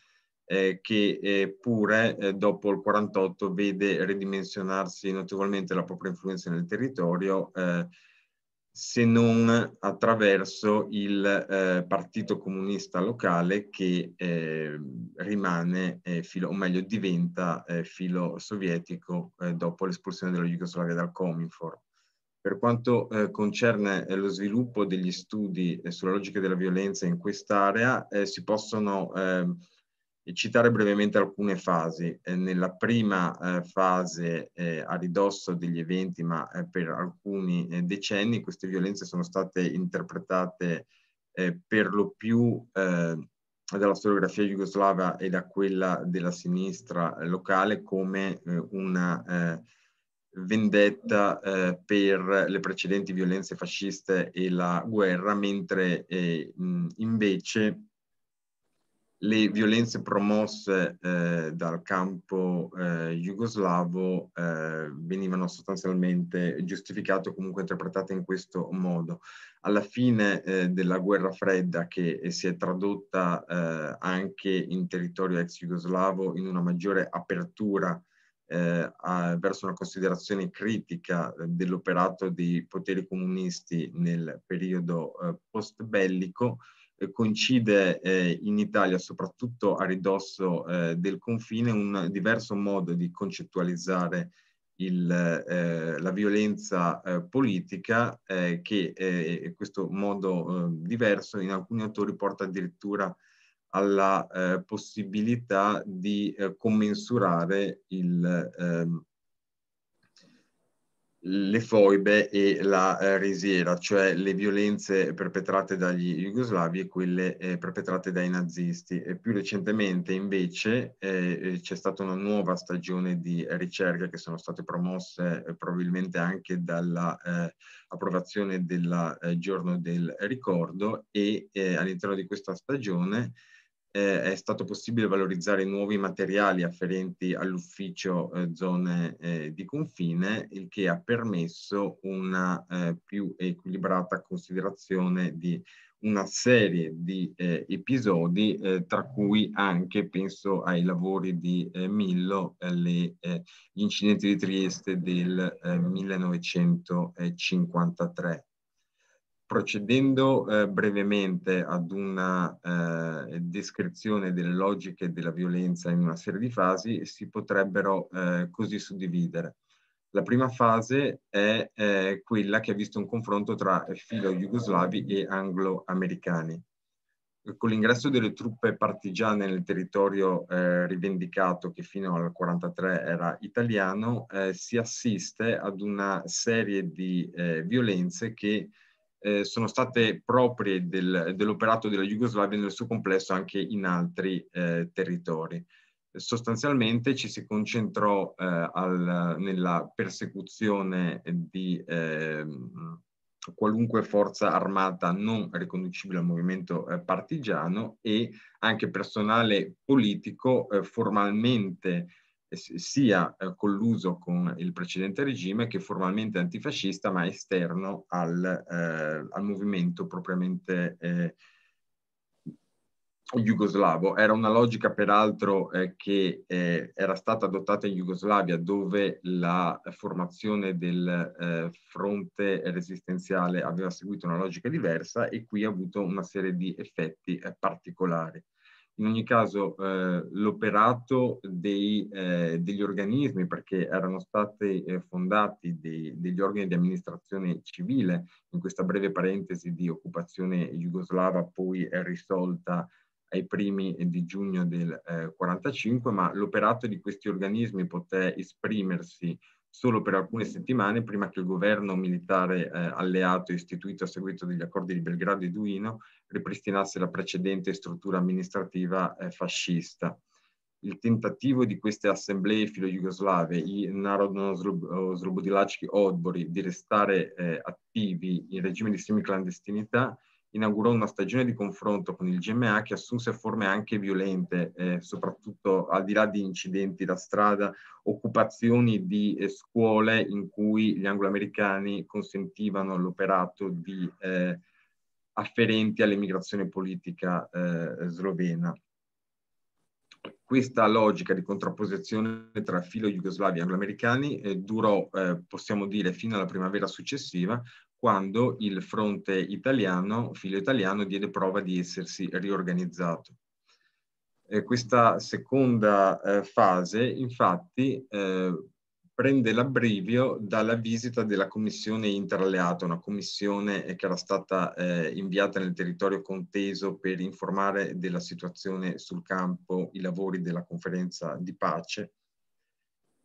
[SPEAKER 1] eh, che eh, pure eh, dopo il 48 vede ridimensionarsi notevolmente la propria influenza nel territorio eh, se non attraverso il eh, partito comunista locale che rimane filo, o meglio diventa filo sovietico dopo l'espulsione della Jugoslavia dal Cominfort. Per quanto eh, concerne eh, lo sviluppo degli studi eh, sulla logica della violenza in quest'area, eh, si possono ehm, citare brevemente alcune fasi. nella prima fase a ridosso degli eventi, ma per alcuni decenni, queste violenze sono state interpretate per lo più ehm, dalla storiografia jugoslava e da quella della sinistra locale come una vendetta eh, per le precedenti violenze fasciste e la guerra, mentre eh, invece le violenze promosse eh, dal campo eh, jugoslavo eh, venivano sostanzialmente giustificate o comunque interpretate in questo modo. Alla fine eh, della guerra fredda, che si è tradotta anche in territorio ex jugoslavo in una maggiore apertura eh, a, verso una considerazione critica eh, dell'operato dei poteri comunisti nel periodo eh, post bellico, eh, coincide eh, in Italia, soprattutto a ridosso eh, del confine, un diverso modo di concettualizzare il, eh, la violenza eh, politica che questo modo diverso in alcuni autori porta addirittura a alla eh, possibilità di eh, commensurare il, ehm, le foibe e la eh, risiera, cioè le violenze perpetrate dagli jugoslavi e quelle eh, perpetrate dai nazisti. E più recentemente invece eh, eh c'è stata una nuova stagione di ricerche che sono state promosse eh, probabilmente anche dall'approvazione eh, del giorno del ricordo e all'interno di questa stagione eh, è stato possibile valorizzare nuovi materiali afferenti all'ufficio eh, zone eh, di confine, il che ha permesso una eh, più equilibrata considerazione di una serie di eh, episodi, eh, tra cui anche, penso ai lavori di Millo, le, gli incidenti di Trieste del 1953 procedendo eh, brevemente ad una eh, descrizione delle logiche della violenza in una serie di fasi, si potrebbero eh, così suddividere. La prima fase è eh, quella che ha visto un confronto tra filo-jugoslavi e anglo-americani. Con l'ingresso delle truppe partigiane nel territorio eh, rivendicato, che fino al 1943 era italiano, eh, si assiste ad una serie di violenze che eh, sono state proprie del, dell'operato della Jugoslavia nel suo complesso anche in altri eh, territori. Sostanzialmente ci si concentrò eh, al, nella persecuzione di ehm, qualunque forza armata non riconducibile al movimento eh, partigiano e anche personale politico eh, formalmente sia eh, colluso con il precedente regime che formalmente antifascista ma esterno al, eh, al movimento propriamente eh, jugoslavo. Era una logica peraltro eh, che eh, era stata adottata in Jugoslavia dove la formazione del eh, fronte resistenziale aveva seguito una logica diversa e qui ha avuto una serie di effetti particolari in ogni caso eh, l'operato dei, eh, degli organismi, perché erano stati eh, fondati dei, degli organi di amministrazione civile, in questa breve parentesi di occupazione jugoslava poi risolta ai primi di giugno del 1945, eh, ma l'operato di questi organismi poté esprimersi solo per alcune settimane prima che il governo militare eh, alleato istituito a seguito degli accordi di Belgrado e Duino ripristinasse la precedente struttura amministrativa eh, fascista. Il tentativo di queste assemblee filo-jugoslave, i Narodno-Slobodilački Odbori, di restare eh, attivi in regime di semiclandestinità inaugurò una stagione di confronto con il GMA che assunse forme anche violente, eh, soprattutto al di là di incidenti da strada, occupazioni di eh, scuole in cui gli angloamericani consentivano l'operato di eh, afferenti all'immigrazione politica eh, slovena. Questa logica di contrapposizione tra filo jugoslavi e angloamericani eh, durò, eh, possiamo dire, fino alla primavera successiva, quando il fronte italiano, filo italiano, diede prova di essersi riorganizzato. Eh, questa seconda eh, fase, infatti, eh, prende l'abbrivio dalla visita della commissione interalleata, una commissione eh, che era stata eh, inviata nel territorio conteso per informare della situazione sul campo i lavori della conferenza di pace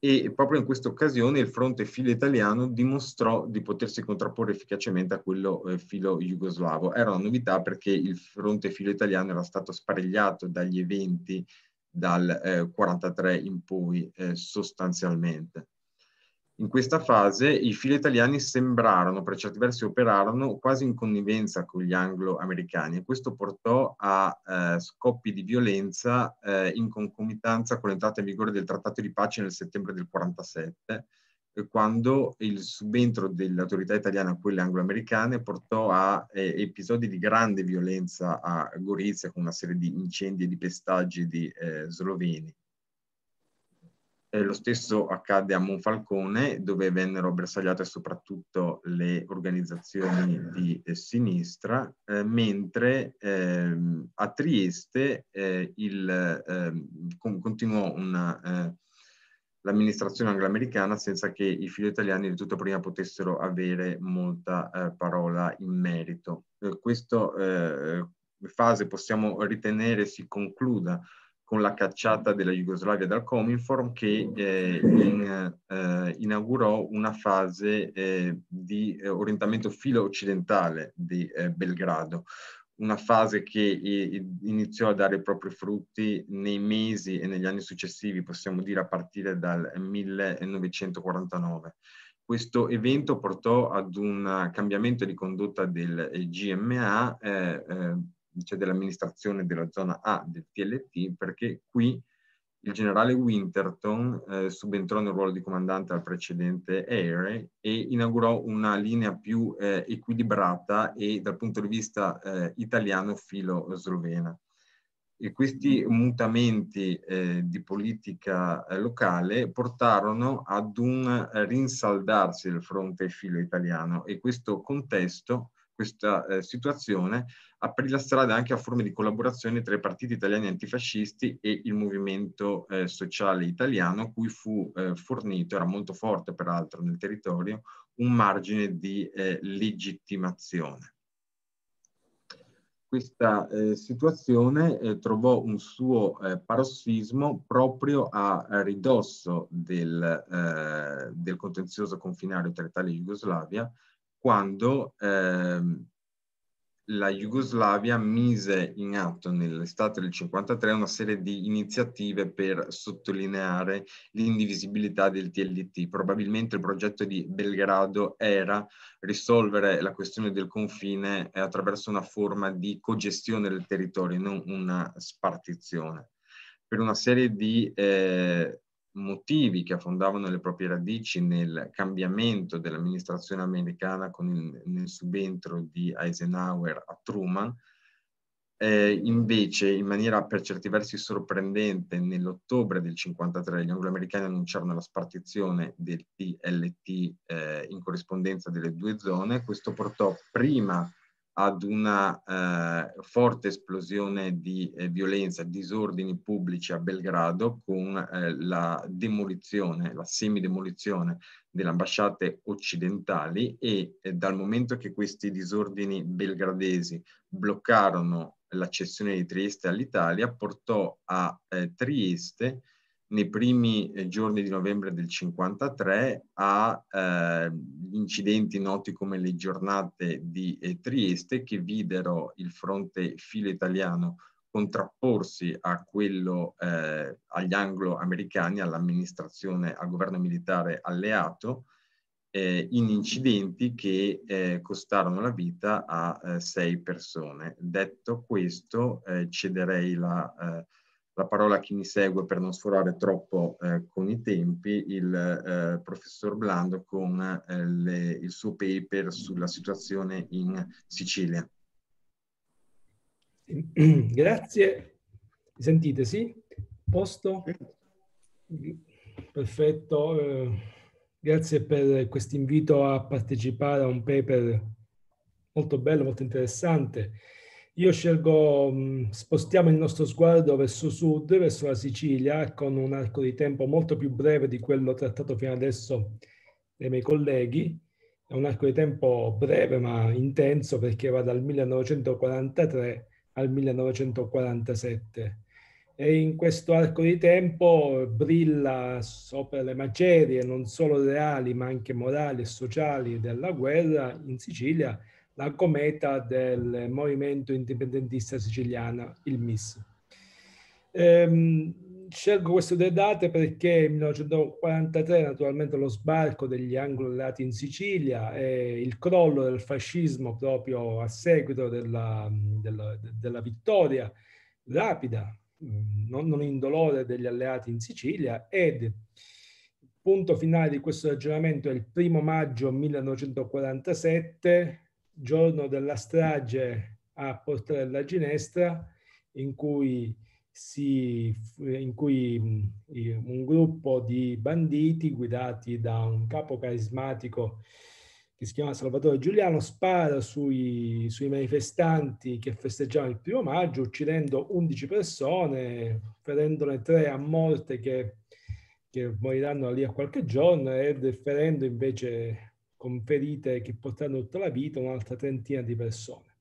[SPEAKER 1] e proprio in questa occasione il fronte filo italiano dimostrò di potersi contrapporre efficacemente a quello eh, filo jugoslavo. Era una novità perché il fronte filo italiano era stato sparegliato dagli eventi dal eh, in poi eh, sostanzialmente. In questa fase i filo italiani sembrarono, per certi versi operarono, quasi in connivenza con gli anglo-americani e questo portò a eh, scoppi di violenza eh, in concomitanza con l'entrata in vigore del Trattato di pace nel settembre del 1947, eh, quando il subentro delle autorità italiane a quelle anglo-americane portò a eh, episodi di grande violenza a Gorizia con una serie di incendi e di pestaggi di eh, sloveni eh, lo stesso accadde a Monfalcone, dove vennero bersagliate soprattutto le organizzazioni di eh, sinistra, eh, mentre ehm, a Trieste eh, il, ehm, con, continuò eh, l'amministrazione anglo-americana senza che i figli italiani di tutto prima potessero avere molta eh, parola in merito. Eh, questa fase possiamo ritenere si concluda con la cacciata della Jugoslavia dal Cominform che eh, in, eh, inaugurò una fase eh, di eh, orientamento filo occidentale di eh, Belgrado, una fase che iniziò a dare i propri frutti nei mesi e negli anni successivi, possiamo dire a partire dal 1949. Questo evento portò ad un cambiamento di condotta del eh, GMA cioè dell'amministrazione della zona A del TLT, perché qui il generale Winterton eh, subentrò nel ruolo di comandante al precedente Aere e inaugurò una linea più eh, equilibrata e dal punto di vista eh, italiano filo-slovena. E questi mutamenti eh, di politica eh, locale portarono ad un eh, rinsaldarsi del fronte filo-italiano e questo contesto questa eh, situazione aprì la strada anche a forme di collaborazione tra i partiti italiani antifascisti e il movimento eh, sociale italiano, cui fu eh, fornito, era molto forte peraltro nel territorio, un margine di eh, legittimazione. Questa eh, situazione eh, trovò un suo parossismo proprio a, a ridosso del, del contenzioso confinario tra Italia e Jugoslavia, quando ehm, la Jugoslavia mise in atto nell'estate del 53 una serie di iniziative per sottolineare l'indivisibilità del TLT. Probabilmente il progetto di Belgrado era risolvere la questione del confine eh, attraverso una forma di cogestione del territorio, non una spartizione. Per una serie di eh, motivi che affondavano le proprie radici nel cambiamento dell'amministrazione americana con il, nel subentro di Eisenhower a Truman, eh, invece in maniera per certi versi sorprendente nell'ottobre del 1953 gli angloamericani annunciarono la spartizione del TLT eh, in corrispondenza delle due zone, questo portò prima ad una eh, forte esplosione di eh, violenza, disordini pubblici a Belgrado con eh, la demolizione, la semidemolizione delle ambasciate occidentali e eh, dal momento che questi disordini belgradesi bloccarono l'accessione di Trieste all'Italia portò a eh, Trieste nei primi eh, giorni di novembre del 53 a eh, incidenti noti come le giornate di eh, Trieste che videro il fronte filo italiano contrapporsi a quello eh, agli anglo-americani, all'amministrazione, al governo militare alleato, eh, in incidenti che eh, costarono la vita a eh, sei persone. Detto questo, eh, cederei la eh, la parola a chi mi segue per non sforare troppo eh, con i tempi, il eh, professor Blando con eh, le, il suo paper sulla situazione in Sicilia.
[SPEAKER 4] [clears throat] Grazie. Mi sentite, sì? Posto? Perfetto. Eh, grazie per questo invito a partecipare a un paper molto bello, molto interessante. Io scelgo, spostiamo il nostro sguardo verso sud, verso la Sicilia, con un arco di tempo molto più breve di quello trattato fino adesso dai miei colleghi. È un arco di tempo breve ma intenso perché va dal 1943 al 1947. E in questo arco di tempo brilla sopra le macerie non solo reali ma anche morali e sociali della guerra in Sicilia la cometa del movimento indipendentista siciliano, il MIS. Ehm, scelgo queste due date perché nel 1943 naturalmente lo sbarco degli anglo alleati in Sicilia e il crollo del fascismo proprio a seguito della, della, della vittoria rapida, non, non dolore, degli alleati in Sicilia ed punto finale di questo ragionamento è il primo maggio 1947 giorno della strage a Porta della Ginestra, in cui, si, in cui mm, un gruppo di banditi guidati da un capo carismatico che si chiama Salvatore Giuliano spara sui, sui manifestanti che festeggiavano il primo maggio, uccidendo 11 persone, ferendone tre a morte che, che moriranno lì a qualche giorno e ferendo invece con ferite che porteranno tutta la vita un'altra trentina di persone.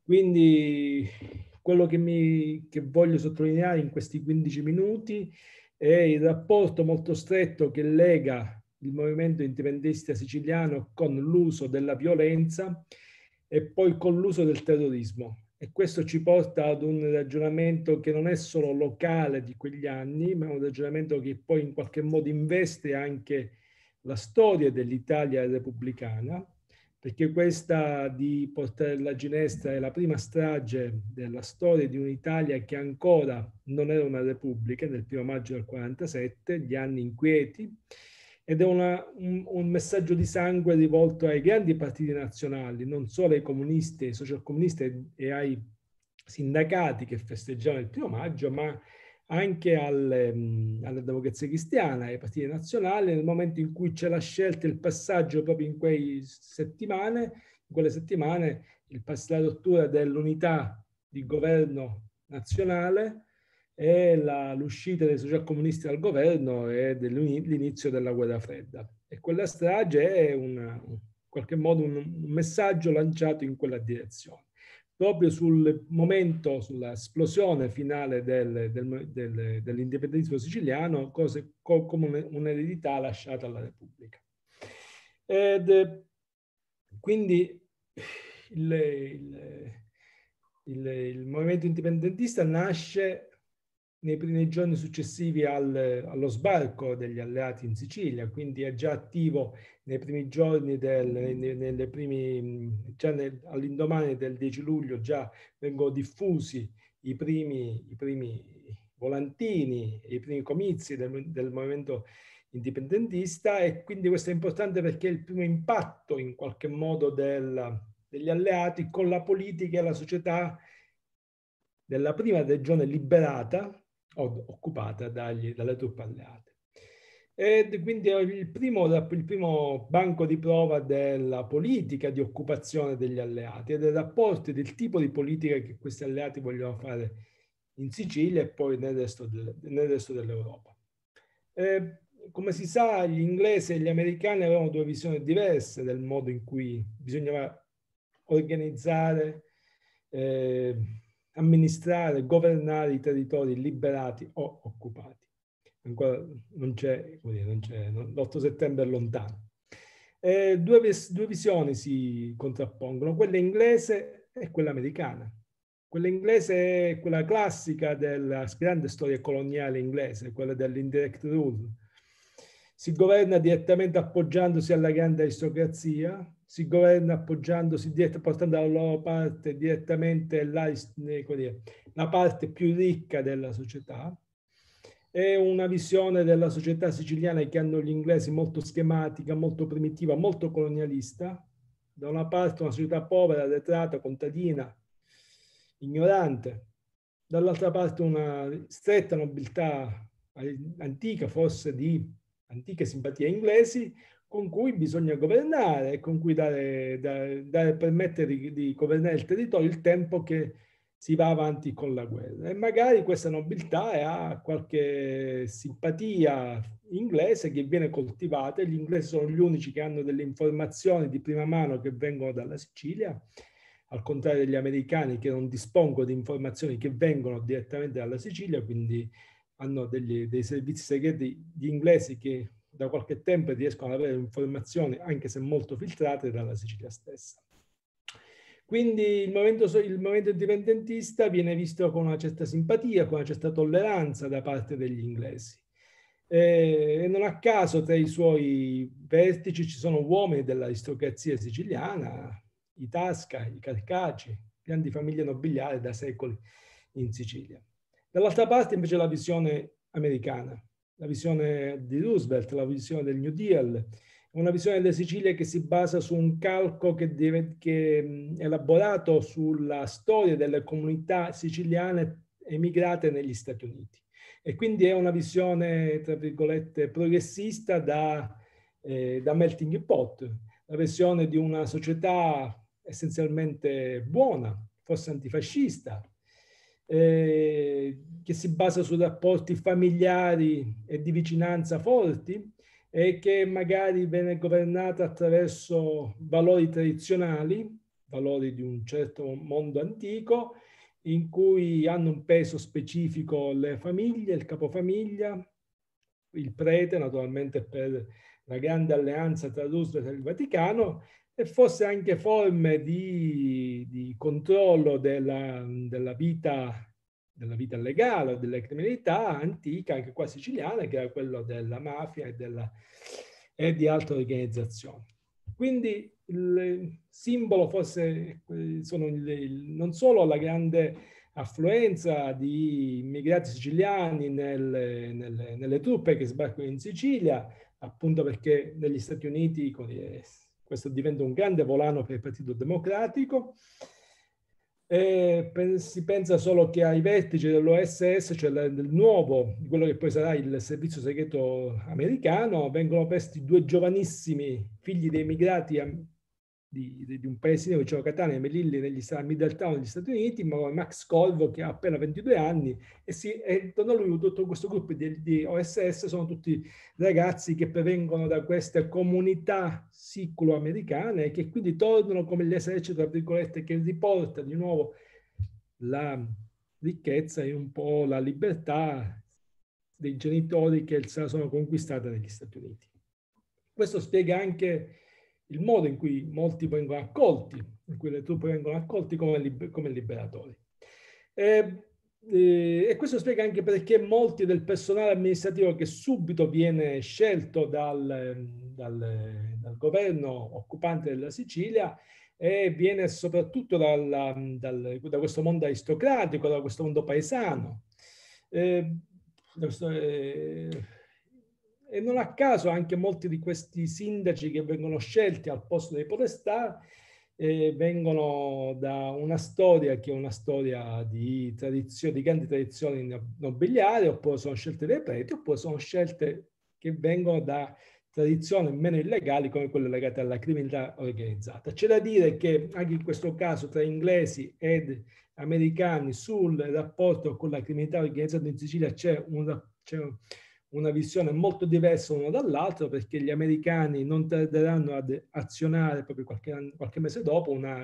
[SPEAKER 4] Quindi quello che, mi, che voglio sottolineare in questi 15 minuti è il rapporto molto stretto che lega il movimento indipendentista siciliano con l'uso della violenza e poi con l'uso del terrorismo. E questo ci porta ad un ragionamento che non è solo locale di quegli anni, ma un ragionamento che poi in qualche modo investe anche la storia dell'Italia repubblicana, perché questa di Portella Ginestra è la prima strage della storia di un'Italia che ancora non era una repubblica, nel primo maggio del 47, gli anni inquieti, ed è una, un, un, messaggio di sangue rivolto ai grandi partiti nazionali, non solo ai comunisti, ai socialcomunisti e ai sindacati che festeggiavano il primo maggio, ma anche alle, alle democrazie cristiane, ai partiti nazionali, nel momento in cui c'è la scelta, il passaggio proprio in, settimane, in quelle settimane, il, la rottura dell'unità di governo nazionale e la, l'uscita dei socialcomunisti dal governo e dell'inizio della guerra fredda. E quella strage è una, in qualche modo un, un messaggio lanciato in quella direzione proprio sul momento, sulla esplosione finale del, del, del, dell'indipendentismo siciliano, cose, co, come un'eredità lasciata alla Repubblica. Ed, quindi il, il, il, il movimento indipendentista nasce nei, nei giorni successivi al, allo sbarco degli alleati in Sicilia, quindi è già attivo nei primi giorni, del, mm-hmm. primi, già nel, all'indomani del 10 luglio già vengono diffusi i primi, i primi volantini, i primi comizi del, del movimento indipendentista e quindi questo è importante perché è il primo impatto in qualche modo del, degli alleati con la politica e la società della prima regione liberata occupata dagli, dalle truppe alleate. Ed quindi il primo, il primo banco di prova della politica di occupazione degli alleati e del rapporto del tipo di politica che questi alleati vogliono fare in Sicilia e poi nel resto, del, nel resto dell'Europa. Eh, come si sa, gli inglesi e gli americani avevano due visioni diverse del modo in cui bisognava organizzare eh, amministrare, governare i territori liberati o occupati. Ancora non c'è, non c'è l'8 settembre è lontano. Eh, due, due visioni si contrappongono, quella inglese e quella americana. Quella inglese è quella classica della grande storia coloniale inglese, quella dell'indirect rule, si governa direttamente appoggiandosi alla grande aristocrazia, si governa appoggiandosi dirett- portando dalla loro parte direttamente la, eh, dire, la parte più ricca della società. È una visione della società siciliana che hanno gli inglesi molto schematica, molto primitiva, molto colonialista. Da una parte una società povera, arretrata, contadina, ignorante, dall'altra parte una stretta nobiltà eh, antica, forse di antiche simpatie inglesi con cui bisogna governare e con cui dare, dare, dare permettere di, di governare il territorio il tempo che si va avanti con la guerra. E magari questa nobiltà ha qualche simpatia inglese che viene coltivata. Gli inglesi sono gli unici che hanno delle informazioni di prima mano che vengono dalla Sicilia, al contrario degli americani che non dispongono di informazioni che vengono direttamente dalla Sicilia, quindi hanno degli, dei servizi segreti gli inglesi che da qualche tempo riescono ad avere informazioni, anche se molto filtrate, dalla Sicilia stessa. Quindi il movimento, il movimento indipendentista viene visto con una certa simpatia, con una certa tolleranza da parte degli inglesi. Eh, e non a caso tra i suoi vertici ci sono uomini dell'aristocrazia siciliana, i Tasca, i Carcaci, grandi famiglie nobiliari da secoli in Sicilia. Dall'altra parte invece la visione americana, la visione di Roosevelt, la visione del New Deal, una visione delle Sicilie che si basa su un calco che, deve, che è elaborato sulla storia delle comunità siciliane emigrate negli Stati Uniti. E quindi è una visione, tra virgolette, progressista da, eh, da melting pot, la visione di una società essenzialmente buona, forse antifascista, eh, che si basa su rapporti familiari e di vicinanza forti e che magari viene governata attraverso valori tradizionali, valori di un certo mondo antico, in cui hanno un peso specifico le famiglie, il capofamiglia, il prete, naturalmente per la grande alleanza tra Russia e il Vaticano, e forse anche forme di, di controllo della, della, vita, della, vita, legale della criminalità antica, anche qua siciliana, che era quello della mafia e, della, e di altre organizzazioni. Quindi il simbolo forse eh, sono il, non solo la grande affluenza di immigrati siciliani nelle, nelle, nelle truppe che sbarcano in Sicilia, appunto perché negli Stati Uniti con i, questo diventa un grande volano per il Partito Democratico. E si pensa solo che ai vertici dell'OSS, cioè del nuovo, quello che poi sarà il servizio segreto americano, vengono presti due giovanissimi figli dei migrati di, di, di un paesino che gioca Catania, Melilli negli, Middletown negli Stati Uniti, ma Max Colvo che ha appena 22 anni e, si, è intorno a lui tutto questo gruppo di, di, OSS sono tutti ragazzi che provengono da queste comunità siculo-americane che quindi tornano come l'esercito, tra virgolette, che riporta di nuovo la ricchezza e un po' la libertà dei genitori che se la sono conquistata negli Stati Uniti. Questo spiega anche il modo in cui molti vengono accolti, in cui le truppe vengono accolti come, liber- come liberatori. E, e questo spiega anche perché molti del personale amministrativo che subito viene scelto dal, dal, dal governo occupante della Sicilia e viene soprattutto dalla, dal, da questo mondo aristocratico, da questo mondo paesano. E, questo, eh, e non a caso anche molti di questi sindaci che vengono scelti al posto dei potestà eh, vengono da una storia che è una storia di, tradizio, di grandi tradizioni nobiliari, oppure sono scelte dai preti, oppure sono scelte che vengono da tradizioni meno illegali come quelle legate alla criminalità organizzata. C'è da dire che anche in questo caso tra inglesi ed americani sul rapporto con la criminalità organizzata in Sicilia c'è un, c'è un una visione molto diversa l'uno dall'altro perché gli americani non tarderanno ad azionare proprio qualche, qualche mese dopo una,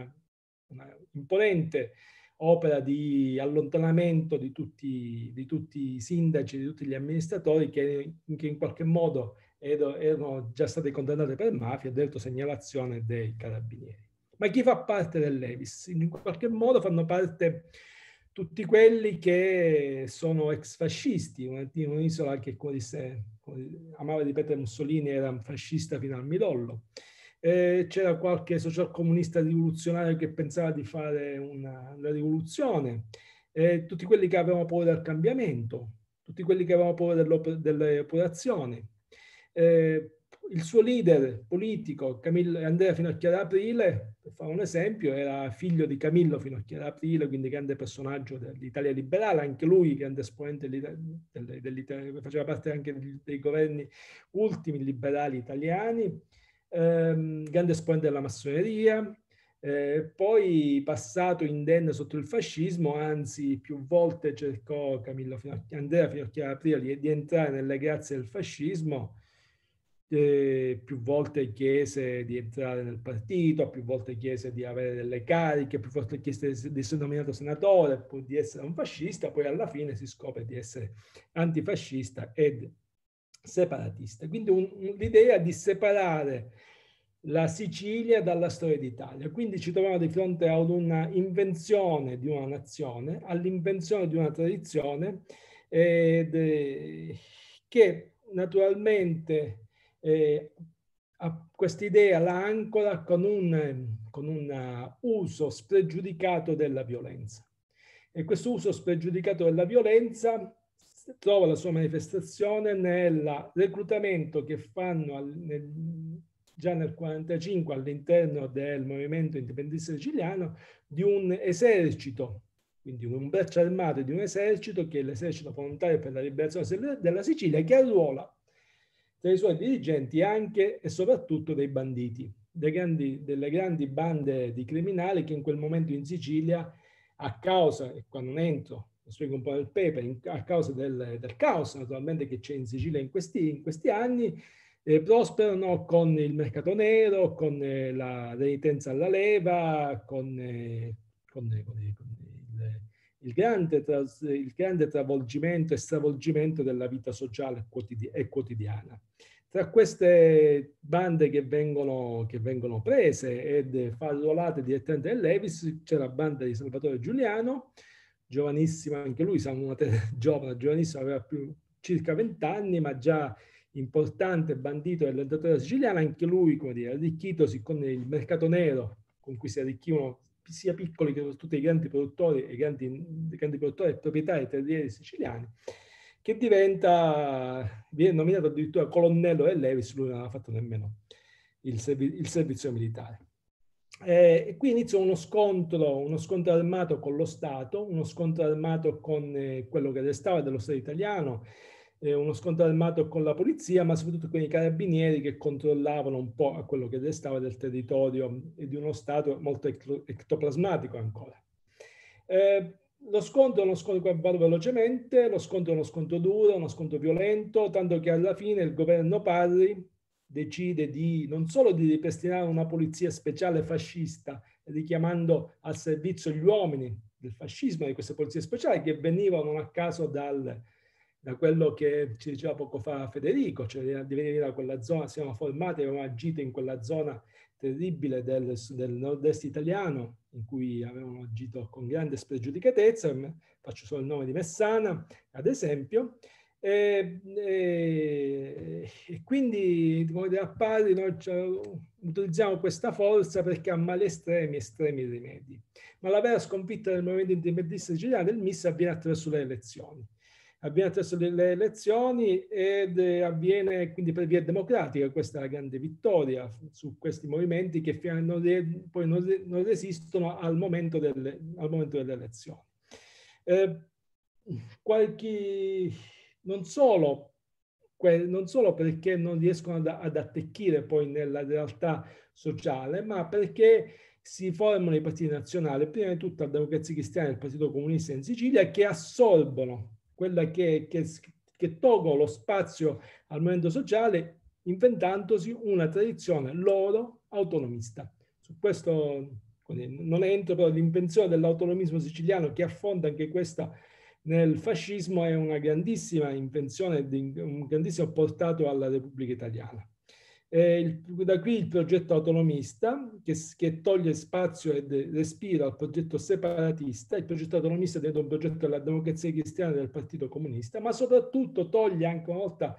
[SPEAKER 4] una, imponente opera di allontanamento di tutti, di tutti, i sindaci, di tutti gli amministratori che, che in qualche modo ero, erano già state condannate per mafia, detto segnalazione dei carabinieri. Ma chi fa parte dell'Evis? In qualche modo fanno parte tutti quelli che sono ex fascisti, un'isola che, come disse, amava ripetere Mussolini, era fascista fino al midollo. Eh, c'era qualche socialcomunista rivoluzionario che pensava di fare una, una rivoluzione, eh, tutti quelli che avevano paura del cambiamento, tutti quelli che avevano paura delle operazioni. Eh, il suo leader politico, Camillo, Andrea fino a per fare un esempio, era figlio di Camillo Finocchiera Aprile, quindi grande personaggio dell'Italia liberale, anche lui grande esponente dell'Italia, faceva parte anche dei governi ultimi liberali italiani, ehm, grande esponente della massoneria, eh, poi passato indenne sotto il fascismo, anzi più volte cercò Camillo Finocchi, Andrea Finocchiara Aprile di entrare nelle grazie del fascismo, più volte chiese di entrare nel partito, più volte chiese di avere delle cariche, più volte chiese di essere nominato senatore, poi di essere un fascista, poi alla fine si scopre di essere antifascista ed separatista. Quindi un, l'idea di separare la Sicilia dalla storia d'Italia. Quindi ci troviamo di fronte ad una invenzione di una nazione, all'invenzione di una tradizione ed, eh, che naturalmente eh, quest'idea la ancora con un, con un uh, uso spregiudicato della violenza. E questo uso spregiudicato della violenza trova la sua manifestazione nel reclutamento che fanno al, nel, già nel 1945 all'interno del movimento indipendentista siciliano di un esercito, quindi un braccio armato di un esercito che è l'esercito volontario per la liberazione della Sicilia, che arruola tra i suoi dirigenti anche e soprattutto dei banditi, dei grandi, delle grandi bande di criminali che in quel momento in Sicilia, a causa, e qua non entro, spiego un po' del pepe, in, a causa del, del, caos naturalmente che c'è in Sicilia in questi, in questi anni, eh, prosperano con il mercato nero, con eh, la renitenza alla leva, con, eh, con, eh, con il grande, tras, il grande travolgimento e stravolgimento della vita sociale e quotidiana. Tra queste bande che vengono, che vengono prese ed farolate direttamente dall'Evis c'è la banda di Salvatore Giuliano, giovanissima, anche lui, una te- [laughs] giovane, giovanissima, aveva più, circa 20 anni, ma già importante bandito dell'entrata siciliana, anche lui, come dire, arricchitosi con il mercato nero con cui si arricchivano sia piccoli che soprattutto i grandi produttori, i grandi, i grandi produttori e proprietari terrieri siciliani, che diventa, viene nominato addirittura colonnello dell'Evis, lui non ha fatto nemmeno il, servi, il servizio militare. Eh, e qui inizia uno scontro, uno scontro armato con lo Stato, uno scontro armato con eh, quello che restava dello Stato italiano, eh, uno scontro armato con la polizia, ma soprattutto con i carabinieri che controllavano un po' quello che restava del territorio e di uno Stato molto ectoplasmatico ancora. Eh, lo scontro è uno scontro che vado velocemente, lo scontro è uno scontro duro, uno scontro violento, tanto che alla fine il governo Parri decide di, non solo di ripristinare una polizia speciale fascista, richiamando al servizio gli uomini del fascismo di questa polizia speciale che venivano a caso dal, da quello che ci diceva poco fa Federico, cioè di venire da quella zona, siamo formati, abbiamo agito in quella zona terribile del, del nord-est italiano, in cui avevano agito con grande spregiudicatezza, faccio solo il nome di Messana, ad esempio, e, e, e quindi, come dire, a pari, no, utilizziamo questa forza perché ha mali estremi, estremi rimedi. Ma la vera sconfitta del movimento indipendentista siciliano del MIS avviene attraverso le elezioni avviene attraverso le elezioni ed eh, avviene quindi per via democratica, questa è la grande vittoria su questi movimenti che non re, poi non, non resistono al momento delle, al momento delle elezioni. Eh, qualche, non, solo, non solo perché non riescono ad, ad attecchire poi nella realtà sociale, ma perché si formano i partiti nazionali, prima di tutto la Democrazia Cristiana e il Partito Comunista in Sicilia, che assorbono quella che, che, che toglie lo spazio al movimento sociale inventandosi una tradizione loro autonomista. Su questo non entro, però l'invenzione dell'autonomismo siciliano che affonda anche questa nel fascismo è una grandissima invenzione, un grandissimo portato alla Repubblica Italiana. Eh, il, da qui il progetto autonomista che, che toglie spazio e respiro al progetto separatista, il progetto autonomista è un progetto della democrazia cristiana e del Partito Comunista, ma soprattutto toglie anche una volta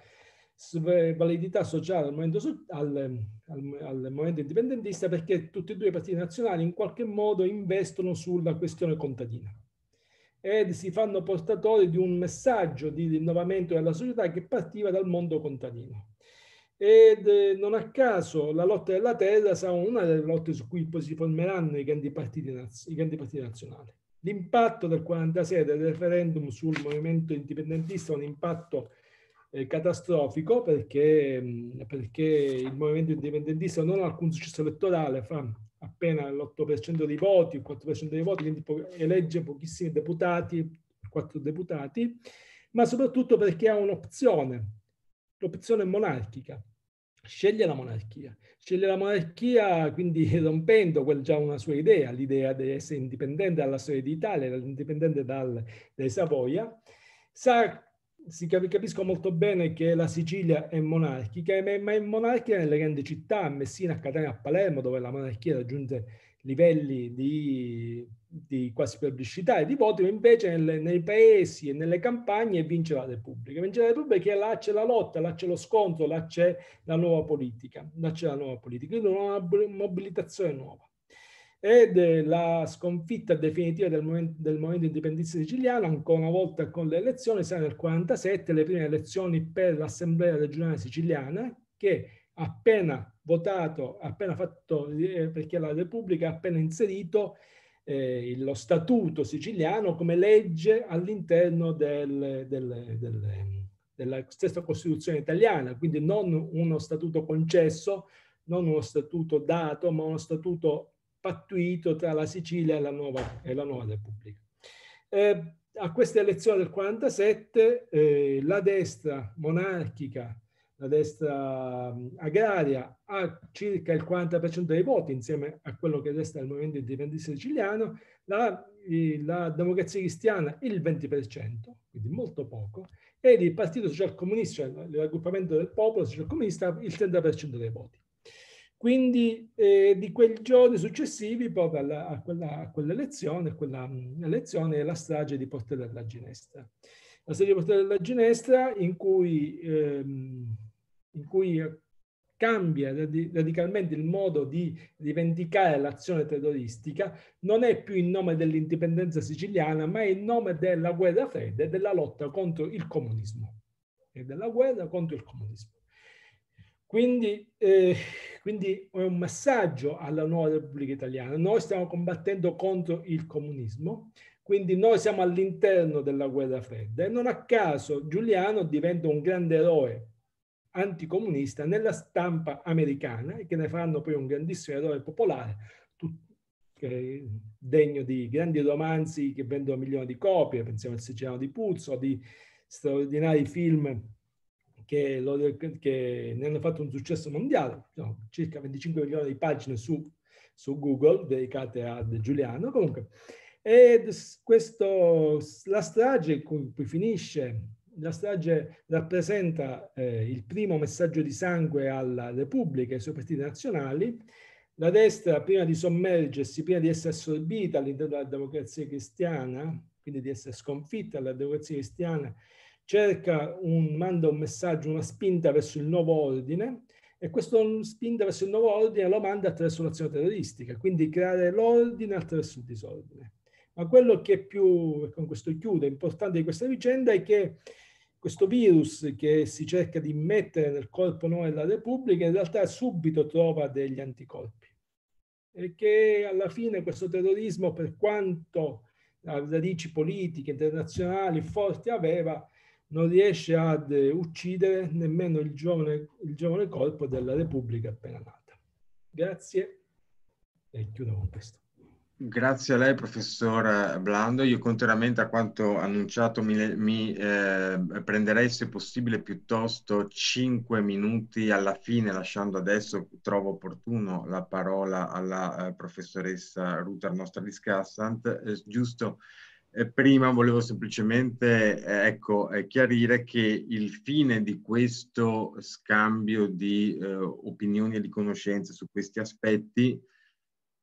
[SPEAKER 4] validità sociale al movimento, al, al, al movimento indipendentista perché tutti e due i partiti nazionali in qualche modo investono sulla questione contadina ed si fanno portatori di un messaggio di rinnovamento della società che partiva dal mondo contadino ed eh, non a caso la lotta della terra sarà una delle lotte su cui poi si formeranno i grandi partiti, i grandi partiti nazionali. L'impatto del 46 del referendum sul movimento indipendentista è un impatto eh, catastrofico perché, perché, il movimento indipendentista non ha alcun successo elettorale, fa appena l'8% dei voti, il 4% dei voti, quindi po- elegge pochissimi deputati, quattro deputati, ma soprattutto perché ha un'opzione l'opzione monarchica. Sceglie la monarchia. Sceglie la monarchia quindi [laughs] rompendo quel, già una sua idea, l'idea di essere indipendente dalla storia d'Italia, indipendente dal, dai Savoia. Sa, si cap- capisco molto bene che la Sicilia è monarchica, ma è monarchica nelle grandi città, a Messina, a Catania, a Palermo, dove la monarchia raggiunge livelli di, di quasi pubblicità e di voto, invece nel, nei paesi e nelle campagne vince la Repubblica. Vince la Repubblica perché là c'è la lotta, là c'è lo scontro, là c'è la nuova politica, là c'è la nuova politica, quindi una mobilitazione nuova ed la sconfitta definitiva del movimento, del movimento indipendentista siciliano, ancora una volta con le elezioni, sarà nel 1947, le prime elezioni per l'Assemblea regionale siciliana, che appena votato, appena fatto eh, perché la Repubblica ha appena inserito eh, lo statuto siciliano come legge all'interno del, del, del, della stessa Costituzione italiana, quindi non uno statuto concesso, non uno statuto dato, ma uno statuto pattuito tra la Sicilia e la nuova, e la nuova Repubblica. Eh, a queste elezioni del 47 eh, la destra monarchica la destra mm, agraria ha circa il 40% dei voti insieme a quello che resta il movimento indipendente siciliano, la, la, democrazia cristiana il 20%, quindi molto poco, e il Partito Socialcomunista, il cioè raggruppamento del popolo socialcomunista, il 30% dei voti. Quindi eh, di quei giorni successivi, proprio alla, a, quella, a quell'elezione, quella mm, elezione, è la strage di Portella della Ginestra. La strage di Portella della Ginestra in cui ehm, in cui cambia radicalmente il modo di rivendicare l'azione terroristica, non è più in nome dell'indipendenza siciliana, ma è in nome della guerra fredda e della lotta contro il comunismo. E della guerra contro il comunismo. Quindi, eh, quindi è un messaggio alla nuova Repubblica Italiana. Noi stiamo combattendo contro il comunismo, quindi noi siamo all'interno della guerra fredda e non a caso Giuliano diventa un grande eroe anticomunista nella stampa americana e che ne faranno poi un grandissimo errore popolare, tut- degno di grandi romanzi che vendono milioni di copie, pensiamo al Siciliano di Puzzo, di straordinari film che, lo, che ne hanno fatto un successo mondiale, no, circa 25 milioni di pagine su, su Google dedicate a De Giuliano. Comunque, e questo, la strage con cui finisce la strage rappresenta eh, il primo messaggio di sangue alla Repubblica e ai suoi partiti nazionali. La destra, prima di sommergersi, prima di essere assorbita all'interno della democrazia cristiana, quindi di essere sconfitta dalla democrazia cristiana, cerca un, manda un messaggio, una spinta verso il nuovo ordine e questa spinta verso il nuovo ordine lo manda attraverso l'azione terroristica, quindi creare l'ordine attraverso il disordine. Ma quello che è più, con questo chiudo, importante di questa vicenda è che questo virus che si cerca di mettere nel corpo noi della Repubblica in realtà subito trova degli anticorpi e che alla fine questo terrorismo per quanto ha radici politiche internazionali forti aveva non riesce ad uccidere nemmeno il giovane, il giovane corpo della Repubblica appena nata. Grazie e chiudo con questo.
[SPEAKER 1] Grazie a lei, professor Blando. Io, contrariamente a quanto annunciato, mi, mi eh, prenderei, se possibile, piuttosto 5 minuti alla fine, lasciando adesso, trovo opportuno, la parola alla eh, professoressa Ruther, nostra discussant. Eh, giusto eh, prima volevo semplicemente eh, ecco, eh, chiarire che il fine di questo scambio di opinioni e di conoscenze su questi aspetti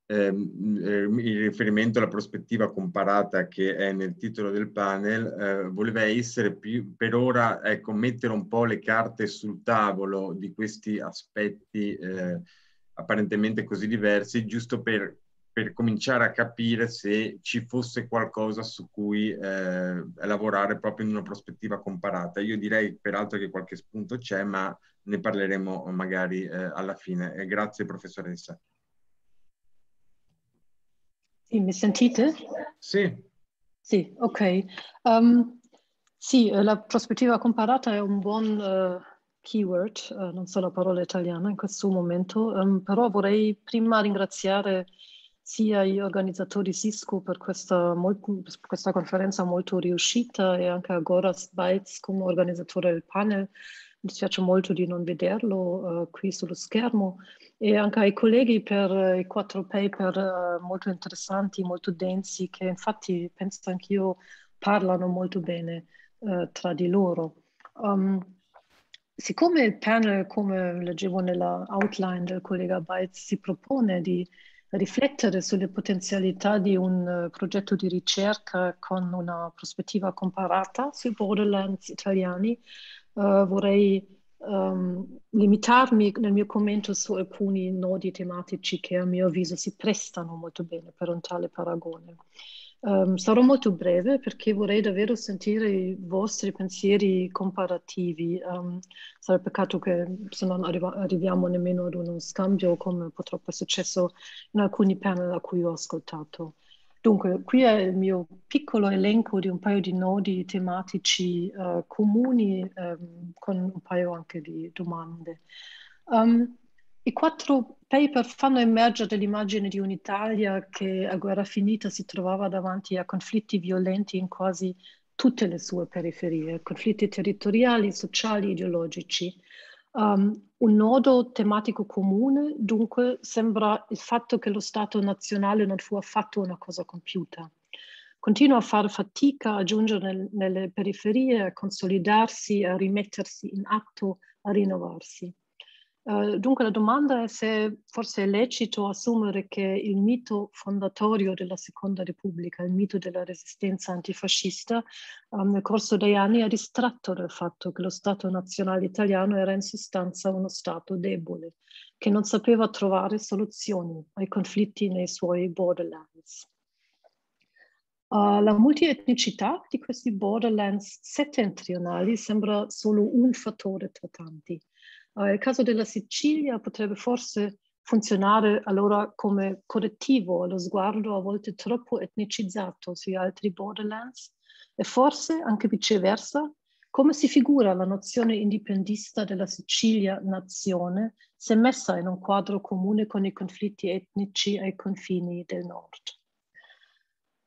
[SPEAKER 1] Ehm, mm, eh, in riferimento alla prospettiva comparata che è nel titolo del panel, eh, voleva essere più, per ora ecco, mettere un po' le carte sul tavolo di questi aspetti eh, apparentemente così diversi, giusto per, per, cominciare a capire se ci fosse qualcosa su cui eh, lavorare proprio in una prospettiva comparata. Io direi peraltro che qualche spunto c'è, ma ne parleremo magari eh, alla fine. grazie professoressa.
[SPEAKER 5] Sì, mi sentite? Sì. Sì, ok. Um, ähm, sì, äh, la prospettiva comparata è un buon uh, keyword, uh, non so la parola italiana in questo momento, um, però vorrei prima ringraziare sia gli organizzatori Cisco per questa, molto, per questa conferenza molto riuscita e anche a Goras Bytes come organizzatore del panel. Mi dispiace molto di non vederlo uh, qui sullo schermo, e anche ai colleghi per eh, i quattro paper eh, molto interessanti, molto densi, che infatti penso anch'io parlano molto bene eh, tra di loro. Um, siccome il panel, come leggevo nella outline del collega Baez, si propone di riflettere sulle potenzialità di un eh, progetto di ricerca con una prospettiva comparata sui borderlands italiani, uh, vorrei um, limitarmi nel mio commento su alcuni nodi tematici che a mio avviso si prestano molto bene per un tale paragone. Um, sarò molto breve perché vorrei davvero sentire i vostri pensieri comparativi. Um, sarà peccato che se non arriva- arriviamo nemmeno ad uno scambio come purtroppo è successo in alcuni panel a cui ho ascoltato. Dunque, qui è il mio piccolo elenco di un paio di nodi tematici uh, comuni um, con un paio anche di domande. Um, I quattro paper fanno emergere l'immagine di un'Italia che a guerra finita si trovava davanti a conflitti violenti in quasi tutte le sue periferie, conflitti territoriali, sociali, ideologici. Um, un nodo tematico comune dunque sembra il fatto che lo Stato nazionale non fu affatto una cosa compiuta. Continua a fare fatica a giungere nel, nelle periferie, a consolidarsi, a rimettersi in atto, a rinnovarsi. Eh, dunque la domanda è se forse è lecito assumere che il mito fondatorio della Seconda Repubblica, il mito della resistenza antifascista, um, nel corso degli anni ha distratto dal fatto che lo Stato nazionale italiano era in sostanza uno Stato debole, che non sapeva trovare soluzioni ai conflitti nei suoi borderlands. Uh, la multietnicità di questi borderlands settentrionali sembra solo un fattore tra trattante eh, il caso della Sicilia potrebbe forse funzionare allora come correttivo allo sguardo a volte troppo etnicizzato sugli altri borderlands e forse anche viceversa come si figura la nozione indipendista della Sicilia nazione se messa in un quadro comune con i conflitti etnici ai confini del nord?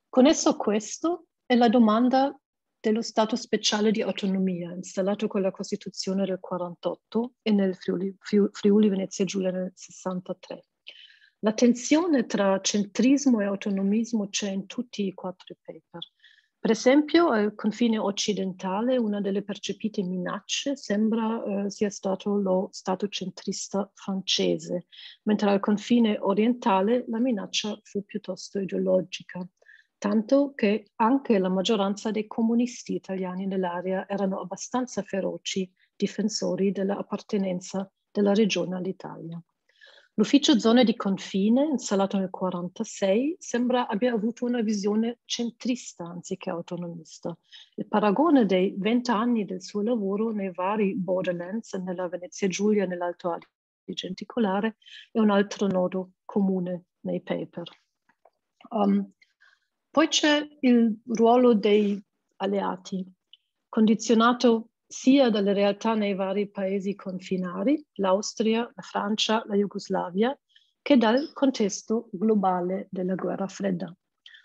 [SPEAKER 5] Connesso a questo è la domanda dello Stato speciale di autonomia installato con la Costituzione del 48 e nel Friuli, Friuli Venezia Giulia nel 63. La tensione tra centrismo e autonomismo c'è in tutti i quattro paper. Per esempio, al confine occidentale una delle percepite minacce sembra eh, sia stato lo Stato centrista francese, mentre al confine orientale la minaccia fu piuttosto ideologica tanto che anche la maggioranza dei comunisti italiani nell'area erano abbastanza feroci difensori dell'appartenenza della regione all'Italia. L'ufficio zone di confine, installato nel 1946, sembra abbia avuto una visione centrista anziché autonomista. Il paragone dei 20 anni del suo lavoro nei vari borderlands, nella Venezia Giulia e nell'Alto Adige in particolare, è un altro nodo comune nei paper. Um, poi c'è il ruolo dei alleati, condizionato sia dalle realtà nei vari paesi confinari, l'Austria, la Francia, la Jugoslavia, che dal contesto globale della guerra fredda.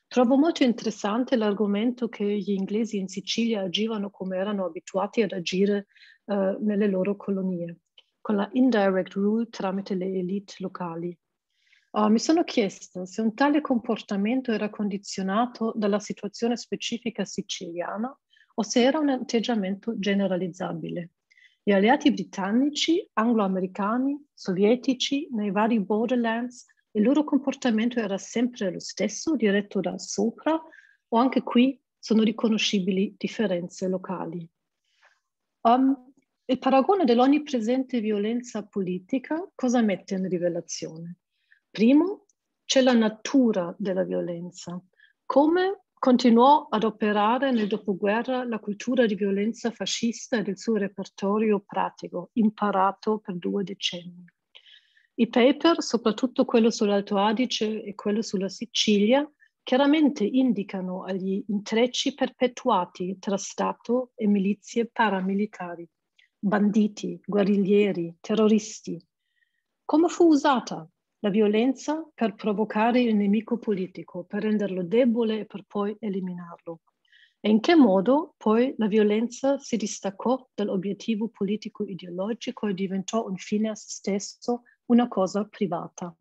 [SPEAKER 5] Trovo molto interessante l'argomento che gli inglesi in Sicilia agivano come erano abituati ad agire eh, nelle loro colonie, con la indirect rule tramite le elite locali. Uh, mi sono chiesto se un tale comportamento era condizionato dalla situazione specifica siciliana o se era un atteggiamento generalizzabile. Gli alleati britannici, anglo-americani, sovietici, nei vari borderlands, il loro comportamento era sempre lo stesso, diretto da sopra, o anche qui sono riconoscibili differenze locali. Um, il paragone dell'onnipresente violenza politica cosa mette in rivelazione? Primo, c'è la natura della violenza, come continuò ad operare nel dopoguerra la cultura di violenza fascista e del suo repertorio pratico, imparato per due decenni. I paper, soprattutto quello sull'Alto Adige e quello sulla Sicilia, chiaramente indicano gli intrecci perpetuati tra Stato e milizie paramilitari, banditi, guerriglieri, terroristi. Come fu usata la violenza per provocare il nemico politico, per renderlo debole e per poi eliminarlo. E in che modo poi la violenza si distaccò dall'obiettivo politico-ideologico e diventò infine a se stesso una cosa privata.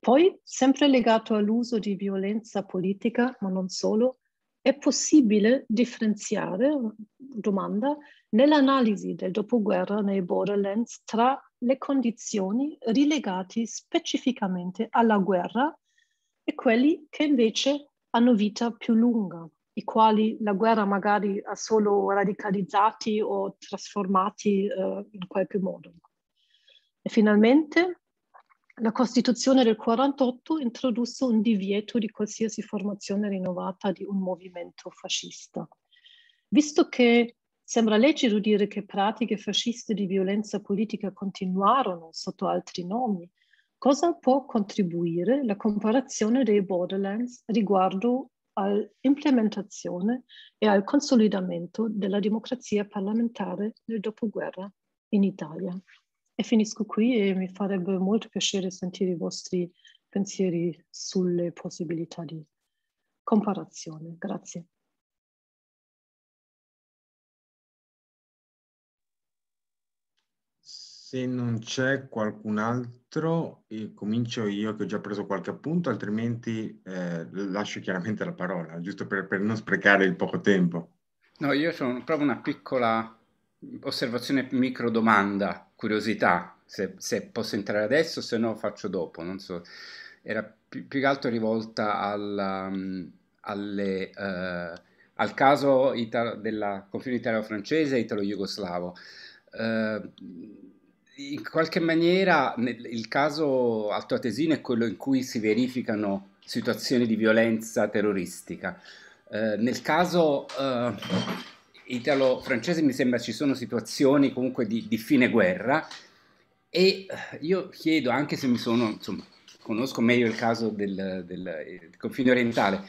[SPEAKER 5] Poi, sempre legato all'uso di violenza politica, ma non solo, è possibile differenziare, domanda, nell'analisi del dopoguerra nei borderlands tra le condizioni rilegati specificamente alla guerra e quelli che invece hanno vita più lunga, i quali la guerra magari ha solo radicalizzati o trasformati eh, in qualche modo. E finalmente la Costituzione del 48 introdusse un divieto di qualsiasi formazione rinnovata di un movimento fascista. Visto che Sembra lecito dire che pratiche fasciste di violenza politica continuarono sotto altri nomi. Cosa può contribuire la comparazione dei borderlands riguardo all'implementazione e al consolidamento della democrazia parlamentare nel dopoguerra in Italia? E finisco qui e mi farebbe molto piacere sentire i vostri pensieri sulle possibilità di comparazione. Grazie.
[SPEAKER 1] Se non c'è qualcun altro, comincio io che ho già preso qualche appunto, altrimenti eh, lascio chiaramente la parola, giusto per, per, non sprecare il poco tempo.
[SPEAKER 6] No, io ho proprio una piccola osservazione, micro domanda, curiosità, se, se posso entrare adesso, se no faccio dopo, non so. Era più, più che altro rivolta alla, um, alle... Uh, al caso italo- della confine italo-francese e italo-jugoslavo. Uh, in qualche maniera nel, il caso altoatesino è quello in cui si verificano situazioni di violenza terroristica. Eh, nel caso eh, italo-francese mi sembra ci sono situazioni comunque di, di, fine guerra e eh, io chiedo, anche se mi sono, insomma, conosco meglio il caso del, del confine orientale,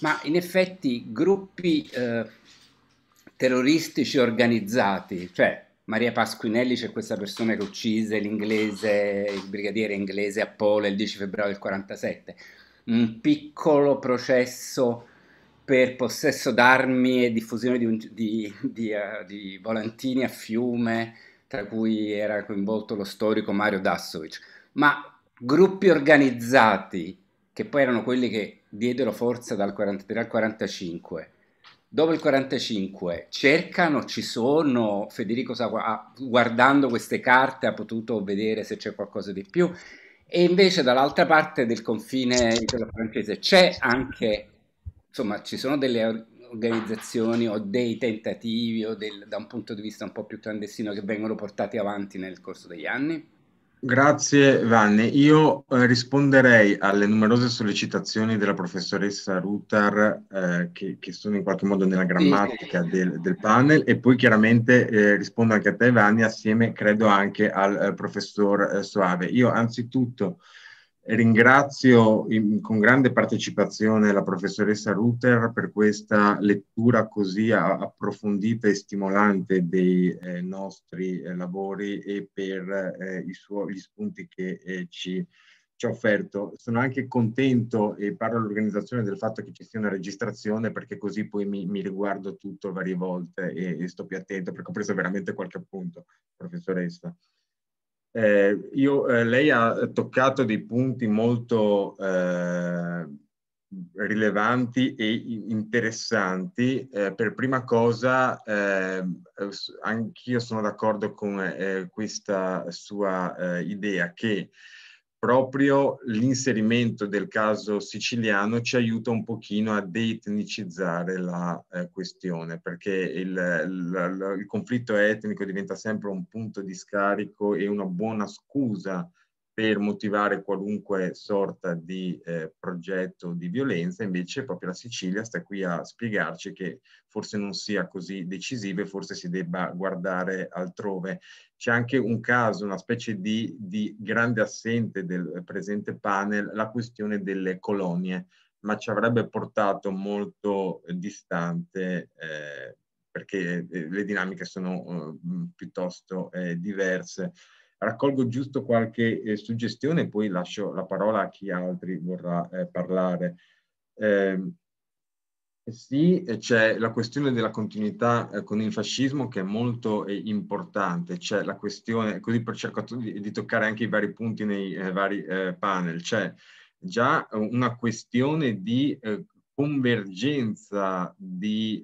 [SPEAKER 6] ma in effetti gruppi eh, terroristici organizzati, cioè Maria Pasquinelli c'è questa persona che uccise l'inglese, il brigadiere inglese a Pola il 10 febbraio del 47. Un piccolo processo per possesso d'armi e diffusione di, un, di, di, uh, di volantini a fiume, tra cui era coinvolto lo storico Mario Dassovic. Ma gruppi organizzati, che poi erano quelli che diedero forza dal 43 al 45, dopo il 45 cercano, ci sono, Federico sa, guardando queste carte ha potuto vedere se c'è qualcosa di più e invece dall'altra parte del confine italo-francese c'è anche, insomma ci sono delle organizzazioni o dei tentativi o del, da un punto di vista un po' più clandestino che vengono portati avanti nel corso degli anni?
[SPEAKER 1] Grazie Vanni. Io eh, risponderei alle numerose sollecitazioni della professoressa Rutar eh, che, che, sono in qualche modo nella grammatica del, del panel e poi chiaramente eh, rispondo anche a te Vanni assieme credo anche al eh, professor eh, Soave. Io anzitutto eh, Ringrazio in, con grande partecipazione la professoressa Ruter per questa lettura così approfondita e stimolante dei eh, nostri eh, lavori e per eh, suo, gli spunti che eh, ci, ci ha offerto. Sono anche contento e parlo all'organizzazione del fatto che ci sia una registrazione perché così poi mi, mi riguardo tutto varie volte e, e sto più attento perché ho preso veramente qualche appunto, professoressa. Eh, io, eh, lei ha toccato dei punti molto eh, rilevanti e interessanti. Eh, per prima cosa, eh, anch'io sono d'accordo con eh, questa sua idea che proprio l'inserimento del caso siciliano ci aiuta un pochino a deetnicizzare la eh, questione, perché il, il, il, conflitto etnico diventa sempre un punto di scarico e una buona scusa per motivare qualunque sorta di eh, progetto di violenza, invece proprio la Sicilia sta qui a spiegarci che forse non sia così decisiva e forse si debba guardare altrove. C'è anche un caso, una specie di, di grande assente del presente panel, la questione delle colonie, ma ci avrebbe portato molto distante eh, perché eh, le dinamiche sono eh, piuttosto eh, diverse. Raccolgo giusto qualche eh, suggestione e poi lascio la parola a chi altri vorrà eh, parlare. Eh, sì, c'è la questione della continuità eh, con il fascismo che è molto eh, importante, c'è la questione, così per cercare di, di, toccare anche i vari punti nei eh, vari panel, c'è già una questione di convergenza di,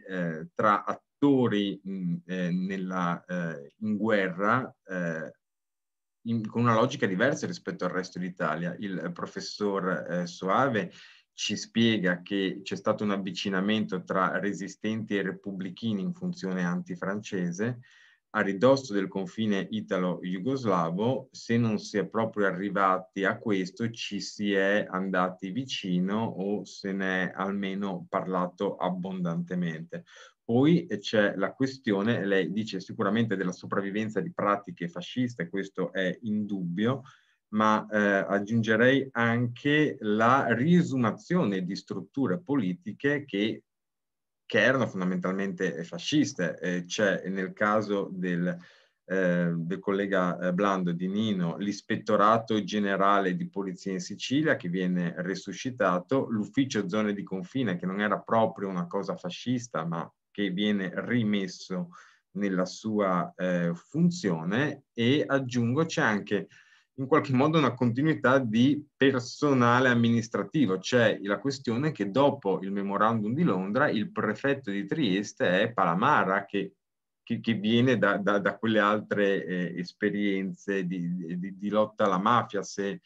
[SPEAKER 1] tra attori mh, nella, in guerra in, con una logica diversa rispetto al resto d'Italia. Il eh, professor eh, Soave ci spiega che c'è stato un avvicinamento tra resistenti e repubblichini in funzione antifrancese, a ridosso del confine italo-jugoslavo, se non si è proprio arrivati a questo, ci si è andati vicino o se ne è almeno parlato abbondantemente. Poi c'è la questione, lei dice sicuramente della sopravvivenza di pratiche fasciste, questo è indubbio, ma eh, aggiungerei anche la risumazione di strutture politiche che, che erano fondamentalmente fasciste. Eh, c'è nel caso del, eh, del collega eh, Blando di Nino l'ispettorato generale di polizia in Sicilia che viene resuscitato, l'ufficio zone di confine che non era proprio una cosa fascista ma che viene rimesso nella sua eh, funzione e aggiungo c'è anche in qualche modo una continuità di personale amministrativo, c'è cioè la questione che dopo il memorandum di Londra il prefetto di Trieste è Palamara che, che, che viene da, da, da, quelle altre eh, esperienze di, di, di, lotta alla mafia, se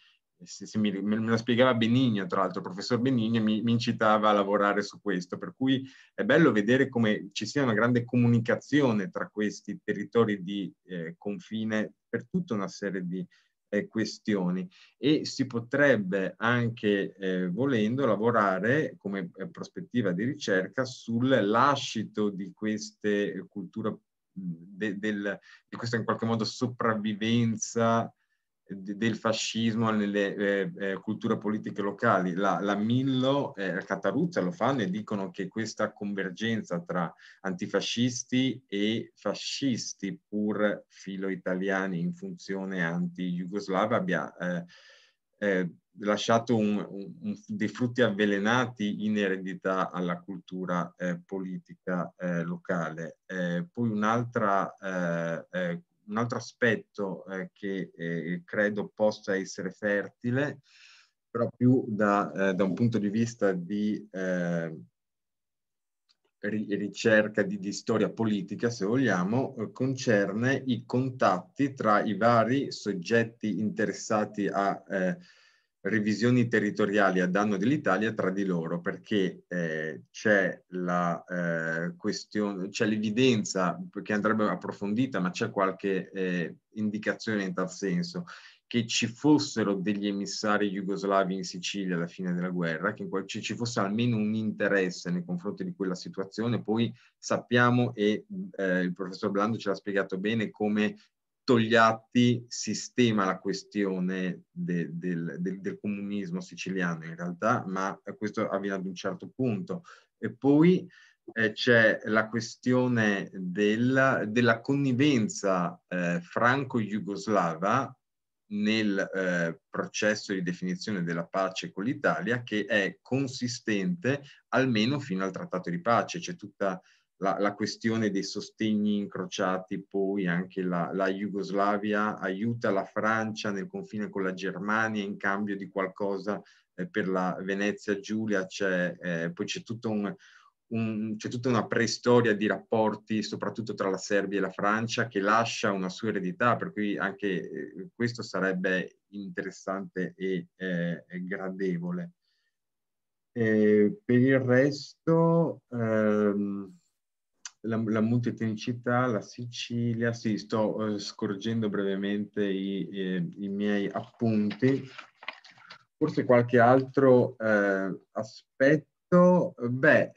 [SPEAKER 1] se, se mi, me, me, lo spiegava Benigno, tra l'altro, il professor Benigno mi, mi, incitava a lavorare su questo, per cui è bello vedere come ci sia una grande comunicazione tra questi territori di eh, confine per tutta una serie di eh, questioni e si potrebbe anche, eh, volendo, lavorare come eh, prospettiva di ricerca sul lascito di queste culture, de, del, di questa in qualche modo sopravvivenza del fascismo nelle eh, eh, culture politiche locali. La, la Millo e eh, la Cataruzza lo fanno e dicono che questa convergenza tra antifascisti e fascisti pur filo italiani in funzione anti-jugoslava abbia eh, eh, lasciato un, un, dei frutti avvelenati in eredità alla cultura eh, politica locale. poi un'altra un altro aspetto eh, che eh, credo possa essere fertile, però più da, eh, da un punto di vista di eh, ricerca di, di, storia politica, se vogliamo, eh, concerne i contatti tra i vari soggetti interessati a revisioni territoriali a danno dell'Italia tra di loro perché eh, c'è, la, eh, question- c'è l'evidenza che andrebbe approfondita, ma c'è qualche eh, indicazione in tal senso che ci fossero degli emissari jugoslavi in Sicilia alla fine della guerra, che qual- ci fosse almeno un interesse nei confronti di quella situazione. Poi sappiamo, e eh, il professor Blando ce l'ha spiegato bene, come Togliatti sistema la questione de, del, del, del, comunismo siciliano in realtà, ma questo avviene ad un certo punto. E poi eh, c'è la questione della, della connivenza eh, franco-jugoslava nel eh, processo di definizione della pace con l'Italia che è consistente almeno fino al trattato di pace, c'è tutta la, la, questione dei sostegni incrociati, poi anche la, la Jugoslavia aiuta la Francia nel confine con la Germania in cambio di qualcosa eh, per la Venezia Giulia, c'è, eh, poi c'è tutto un, un, c'è tutta una preistoria di rapporti, soprattutto tra la Serbia e la Francia, che lascia una sua eredità, per cui anche eh, questo sarebbe interessante e eh, gradevole. E eh, per il resto, ehm, la, la multietnicità, la Sicilia, sì, sto eh, scorgendo brevemente i, i, i, miei appunti, forse qualche altro eh, aspetto, beh,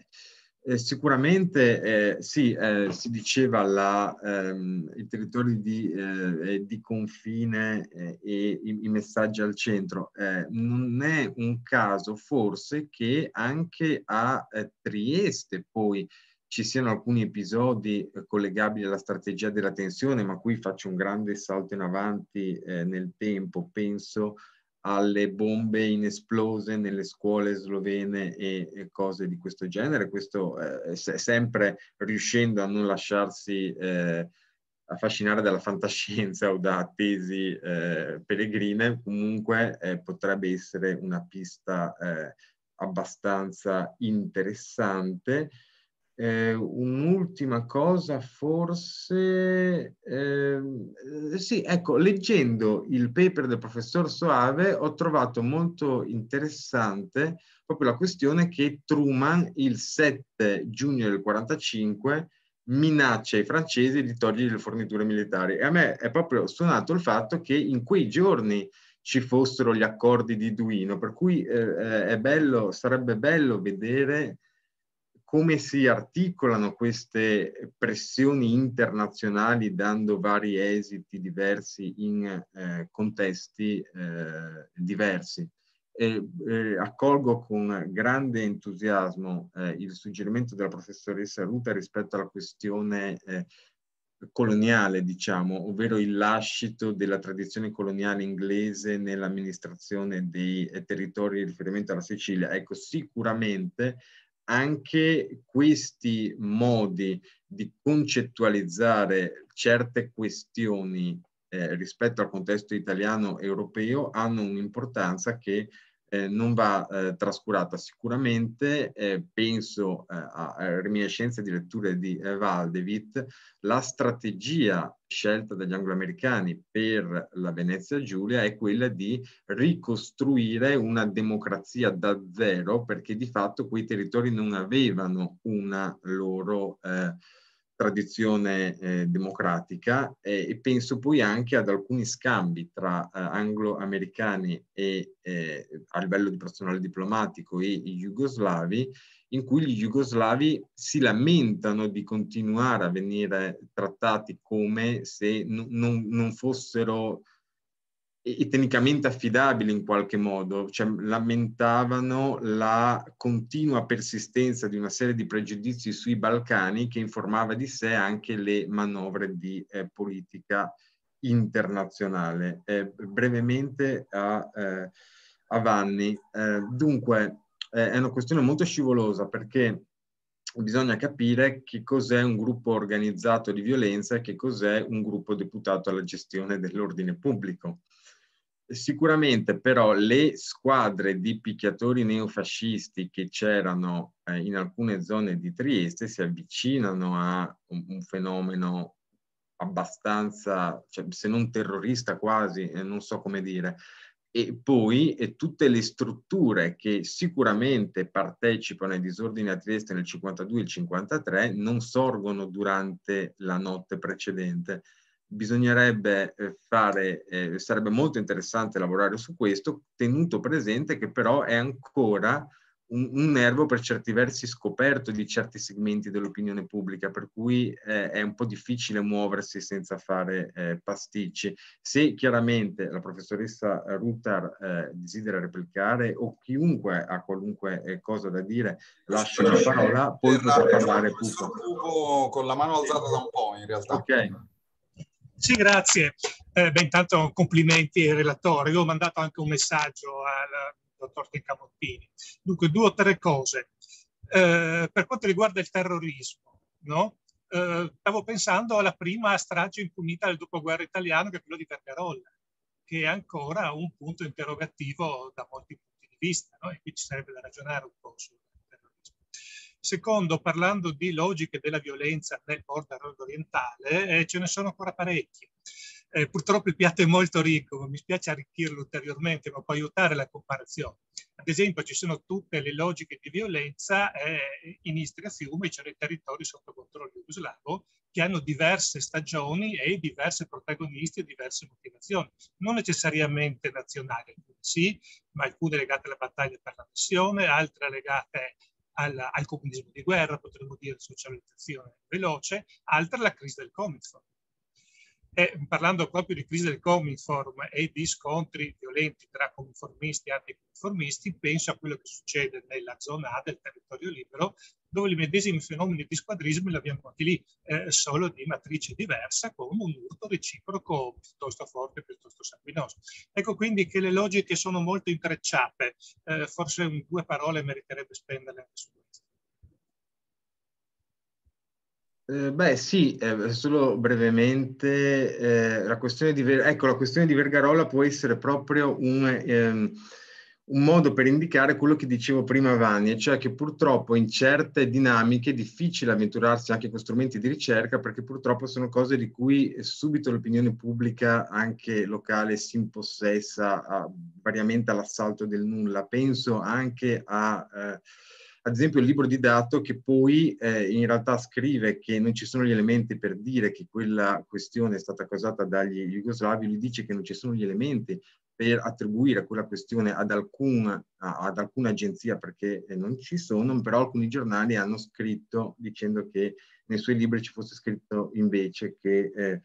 [SPEAKER 1] eh, sicuramente eh, sì, eh, si diceva la, ehm, i territori di, eh, di confine e i, i, messaggi al centro, non è un caso forse che anche a Trieste poi ci siano alcuni episodi eh, collegabili alla strategia della tensione, ma qui faccio un grande salto in avanti eh, nel tempo, penso alle bombe inesplose nelle scuole slovene e, e cose di questo genere, questo eh, se, sempre riuscendo a non lasciarsi eh, affascinare dalla fantascienza o da tesi eh, pellegrine, comunque eh, potrebbe essere una pista eh, abbastanza interessante eh, un'ultima cosa, forse, ehm, eh, sì, ecco, leggendo il paper del professor Soave ho trovato molto interessante proprio la questione che Truman il 7 giugno del 45 minaccia i francesi di togliere le forniture militari. E a me è proprio suonato il fatto che in quei giorni ci fossero gli accordi di Duino, per cui eh, eh è bello, sarebbe bello vedere come si articolano queste pressioni internazionali dando vari esiti diversi in eh, contesti eh, diversi. E, eh, accolgo con grande entusiasmo eh, il suggerimento della professoressa Ruta rispetto alla questione eh, coloniale, diciamo, ovvero il lascito della tradizione coloniale inglese nell'amministrazione dei eh, territori di riferimento alla Sicilia. Ecco, sicuramente anche questi modi di concettualizzare certe questioni eh, rispetto al contesto italiano europeo hanno un'importanza che eh, non va eh, trascurata sicuramente, eh, penso eh, a, a reminiscenze di letture di eh, Valdevit, la strategia scelta dagli angloamericani per la Venezia Giulia è quella di ricostruire una democrazia da zero perché di fatto quei territori non avevano una loro... Eh, tradizione eh, democratica eh, e penso poi anche ad alcuni scambi tra eh, anglo-americani e eh, a livello di personale diplomatico e i jugoslavi in cui gli jugoslavi si lamentano di continuare a venire trattati come se non, non fossero etnicamente tecnicamente affidabili in qualche modo, cioè, lamentavano la continua persistenza di una serie di pregiudizi sui Balcani che informava di sé anche le manovre di eh, politica internazionale. Eh, brevemente a, eh, a Vanni. Eh, dunque, eh, è una questione molto scivolosa perché bisogna capire che cos'è un gruppo organizzato di violenza e che cos'è un gruppo deputato alla gestione dell'ordine pubblico. Sicuramente però le squadre di picchiatori neofascisti che c'erano eh, in alcune zone di Trieste si avvicinano a un, un fenomeno abbastanza, cioè, se non terrorista quasi, eh, non so come dire, e poi e tutte le strutture che sicuramente partecipano ai disordini a Trieste nel 52 e il 53 non sorgono durante la notte precedente bisognerebbe eh, fare, eh, sarebbe molto interessante lavorare su questo, tenuto presente che però è ancora un, un nervo per certi versi scoperto di certi segmenti dell'opinione pubblica, per cui eh, è un po' difficile muoversi senza fare eh, pasticci. Se chiaramente la professoressa Rutar eh, desidera replicare o chiunque ha qualunque eh, cosa da dire, lascio la parola, poi potrà parlare con la mano alzata da un po' in realtà. Ok.
[SPEAKER 7] Sì, grazie. Eh, beh, intanto complimenti al relatore. Io ho mandato anche un messaggio al dottor Tencavottini. Dunque, due o tre cose. Eh, per quanto riguarda il terrorismo, no? eh, stavo pensando alla prima strage impunita del dopoguerra italiano, che è quella di Percarolla, che è ancora un punto interrogativo da molti punti di vista, no? e qui ci sarebbe da ragionare un po' su Secondo, parlando di logiche della violenza nel borderland orientale, eh, ce ne sono ancora parecchie. Eh, purtroppo il piatto è molto ricco, mi spiace arricchirlo ulteriormente, ma può aiutare la comparazione. Ad esempio ci sono tutte le logiche di violenza eh, in Istria Fiume, cioè nei territori sotto controllo jugoslavo, che hanno diverse stagioni e diverse protagonisti e diverse motivazioni, non necessariamente nazionali, sì, ma alcune legate alla battaglia per la missione, altre legate al, al comunismo di guerra, potremmo dire socializzazione veloce, altra la crisi del Comfort eh, parlando proprio di crisi del Cominform e di scontri violenti tra conformisti e anticonformisti, penso a quello che succede nella zona A del territorio libero, dove i medesimi fenomeni di squadrismo li abbiamo anche lì, eh, solo di matrice diversa, con un urto reciproco piuttosto forte, piuttosto sanguinoso. Ecco quindi che le logiche sono molto intrecciate, eh, forse due parole meriterebbe spenderle anche su
[SPEAKER 1] Eh, beh, sì, eh, solo brevemente, eh, la, questione di, ecco, la, questione di, Vergarola può essere proprio un, ehm, un, modo per indicare quello che dicevo prima Vanni, cioè che purtroppo in certe dinamiche è difficile avventurarsi anche con strumenti di ricerca perché purtroppo sono cose di cui subito l'opinione pubblica, anche locale, si impossessa a, ah, variamente all'assalto del nulla. Penso anche a... Eh, ad esempio il libro di dato che poi eh, in realtà scrive che non ci sono gli elementi per dire che quella questione è stata causata dagli jugoslavi, lui dice che non ci sono gli elementi per attribuire quella questione ad, alcun, ad alcuna agenzia perché eh, non ci sono, però alcuni giornali hanno scritto dicendo che nei suoi libri ci fosse scritto invece che eh,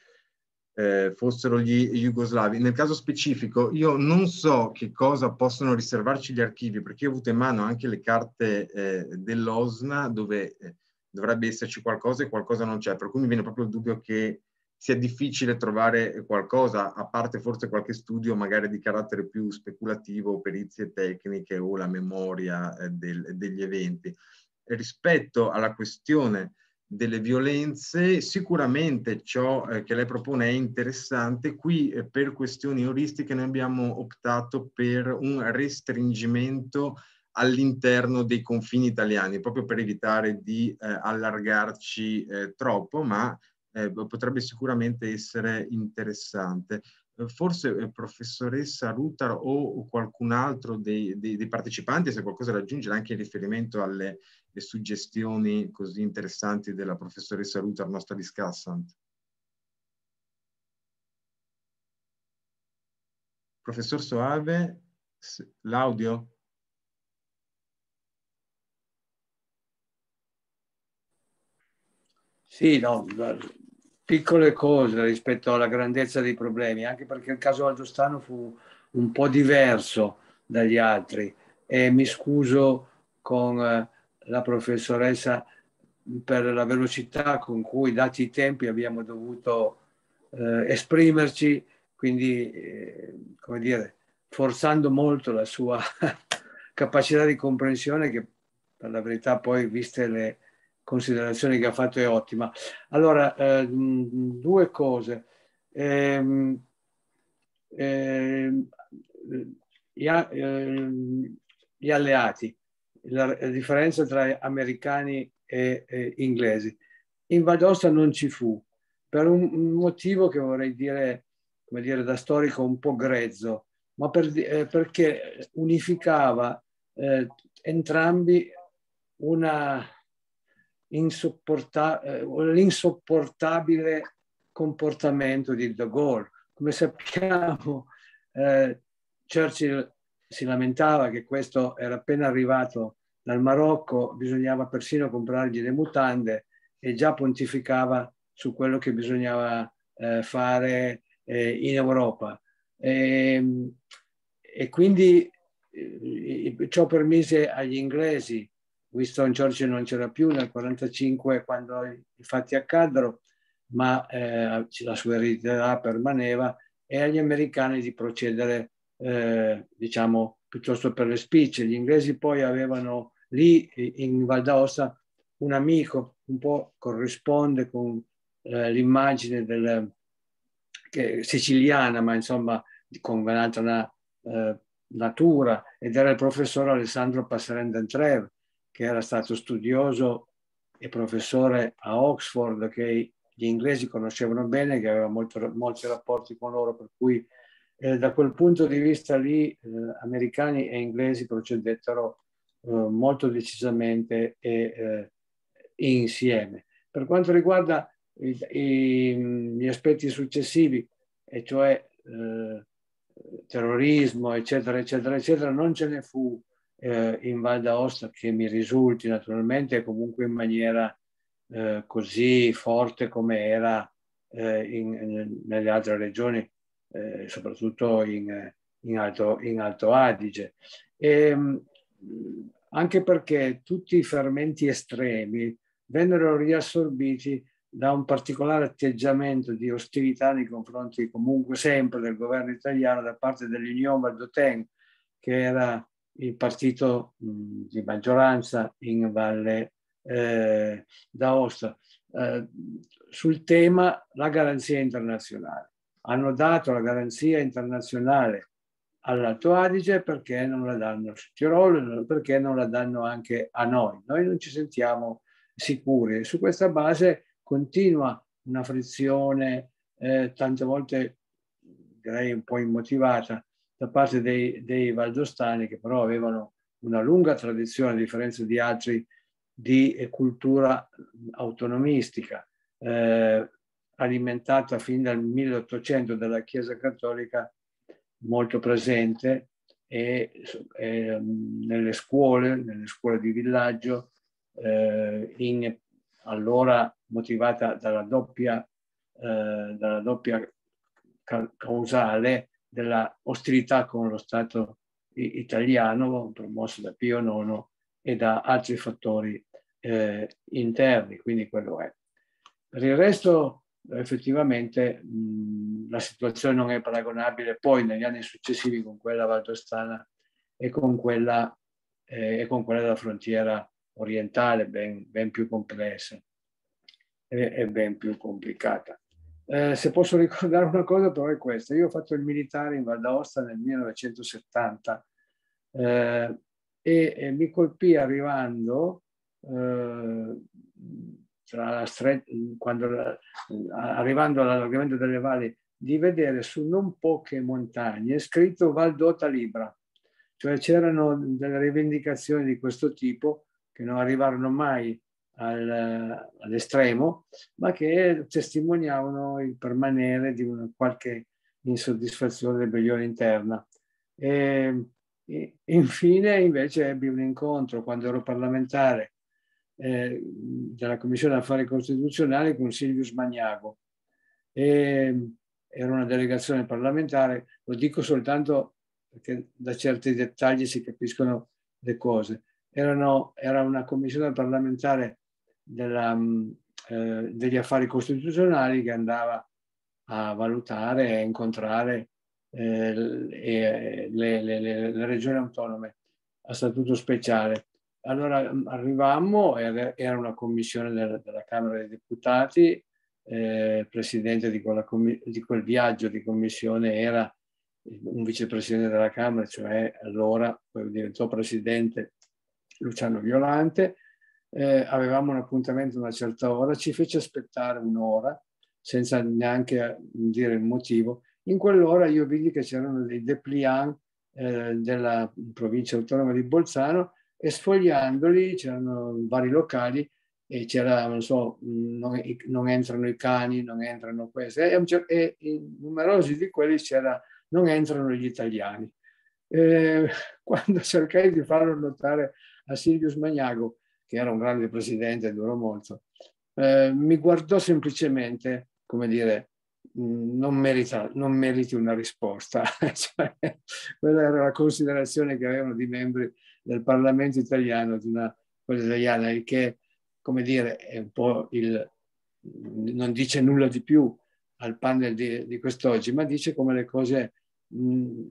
[SPEAKER 1] eh, fossero gli jugoslavi. Nel caso specifico, io non so che cosa possono riservarci gli archivi, perché ho avuto in mano anche le carte eh, dell'OSNA dove eh, dovrebbe esserci qualcosa e qualcosa non c'è, per cui mi viene proprio il dubbio che sia difficile trovare qualcosa, a parte forse qualche studio magari di carattere più speculativo, perizie tecniche o la memoria eh, del, degli eventi. Rispetto alla questione delle violenze, sicuramente ciò eh, che lei propone è interessante, qui eh, per questioni euristiche noi abbiamo optato per un restringimento all'interno dei confini italiani, proprio per evitare di eh, allargarci eh, troppo, ma eh, potrebbe sicuramente essere interessante. Eh, forse eh, professoressa Rutar o qualcun altro dei, dei, dei, partecipanti, se qualcosa da aggiungere anche in riferimento alle suggestioni così interessanti della professoressa Rutar, nostra discussant. Professor Soave, l'audio?
[SPEAKER 2] Sì, no, piccole cose rispetto alla grandezza dei problemi, anche perché il caso Algiostano fu un po' diverso dagli altri e mi scuso con eh, la professoressa per la velocità con cui, dati i tempi, abbiamo dovuto eh, esprimerci, quindi, eh, come dire, forzando molto la sua [laughs] capacità di comprensione che, per la verità, poi, viste le considerazione che ha fatto è ottima. Allora, eh, due cose. Eh, eh, gli alleati, la, differenza tra americani e, e inglesi. In Valdosta non ci fu, per un, motivo che vorrei dire, come dire, da storico un po' grezzo, ma per, eh, perché unificava eh, entrambi una, eh, l'insopportabile comportamento di De Gaulle. Come sappiamo, eh, Churchill si lamentava che questo era appena arrivato dal Marocco, bisognava persino comprargli le mutande e già pontificava su quello che bisognava eh, fare eh, in Europa. E, ehm, e quindi eh, ciò permise agli inglesi Winston Churchill non c'era più nel 1945 quando i fatti accaddero, ma eh, la sua eredità permaneva e agli americani di procedere, eh, diciamo, piuttosto per le spicce. Gli inglesi poi avevano lì in Val d'Aosta un amico, un po' corrisponde con eh, l'immagine del, siciliana, ma insomma con un'altra eh, natura, ed era il professor Alessandro Passerendentrev, che era stato studioso e professore a Oxford, che gli inglesi conoscevano bene, che aveva molto, molti rapporti con loro, per cui eh, da quel punto di vista lì eh, americani e inglesi procedettero eh, molto decisamente e eh, insieme. Per quanto riguarda i, i, gli aspetti successivi, e cioè eh, terrorismo, eccetera, eccetera, eccetera, non ce ne fu eh, in Val d'Aosta che mi risulti naturalmente comunque in maniera eh, così forte come era eh, in, in, nelle altre regioni, eh, soprattutto in, in, Alto, in Alto Adige. E, ehm, anche perché tutti i fermenti estremi vennero riassorbiti da un particolare atteggiamento di ostilità nei confronti comunque sempre del governo italiano da parte dell'Union Valdoteng, che era il partito mm, di maggioranza in Valle eh, d'Aosta eh, sul tema la garanzia internazionale. Hanno dato la garanzia internazionale all'Alto Adige perché non la danno su Tirolo, perché non la danno anche a noi. Noi non ci sentiamo sicuri e su questa base continua una frizione eh, tante volte direi un po' immotivata da parte dei, dei valdostani che però avevano una lunga tradizione, a differenza di altri, di cultura autonomistica, eh, alimentata fin dal 1800 dalla Chiesa Cattolica, molto presente e, e mm, nelle scuole, nelle scuole di villaggio, eh, in, allora motivata dalla doppia, eh, dalla doppia causale della ostilità con lo Stato italiano promosso da Pio IX e da altri fattori eh, interni, quindi quello è. Per il resto effettivamente mh, la situazione non è paragonabile poi negli anni successivi con quella valdostana e con quella, eh, e con quella della frontiera orientale, ben, ben più complessa e, e ben più complicata. Eh, se posso [laughs] ricordare una cosa, però è questa. Io ho fatto il militare in Val d'Aosta nel 1970 eh, e, e, mi colpì arrivando eh, stre- quando, arrivando all'allargamento delle valli di vedere su non poche montagne scritto Valdota Libra, cioè c'erano delle rivendicazioni di questo tipo che non arrivarono mai al, all'estremo, ma che testimoniavano il permanere di una qualche insoddisfazione ribellione interna. E, e, infine invece ebbi un incontro quando ero parlamentare eh, della Commissione Affari Costituzionali con Silvius Magnago. E, era una delegazione parlamentare, lo dico soltanto perché da certi dettagli si capiscono le cose. Erano, era una commissione parlamentare della, mm, eh, degli affari costituzionali che andava a valutare e incontrare eh, le, le, le, le, regioni autonome a statuto speciale. Allora mm, arrivammo, era una commissione della, della Camera dei Deputati, eh, presidente di, quella, di quel viaggio di commissione era un vicepresidente della Camera, cioè allora poi diventò presidente Luciano Violante, eh, avevamo un appuntamento a una certa ora, ci fece aspettare un'ora senza neanche mm, dire il motivo. In quell'ora io vidi che c'erano dei dépliants eh, della provincia autonoma di Bolzano e sfogliandoli c'erano vari locali e c'era, non so, non, non, entrano i cani, non entrano queste, e, e in numerosi di quelli c'era non entrano gli italiani. Eh, [laughs] quando cercai di farlo notare a Silvius Magnago che era un grande presidente, durò molto, eh, mi guardò semplicemente, come dire, mm, non, merita, non meriti una risposta. [laughs] cioè, quella era la considerazione che avevano di membri del Parlamento italiano, di una cosa italiana, il che, come dire, è un po' il... non dice nulla di più al panel di, di quest'oggi, ma dice come le cose mh, mm,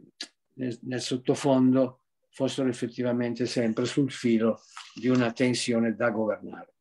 [SPEAKER 2] nel, nel, sottofondo fossero
[SPEAKER 1] effettivamente sempre sul filo di una tensione da governare.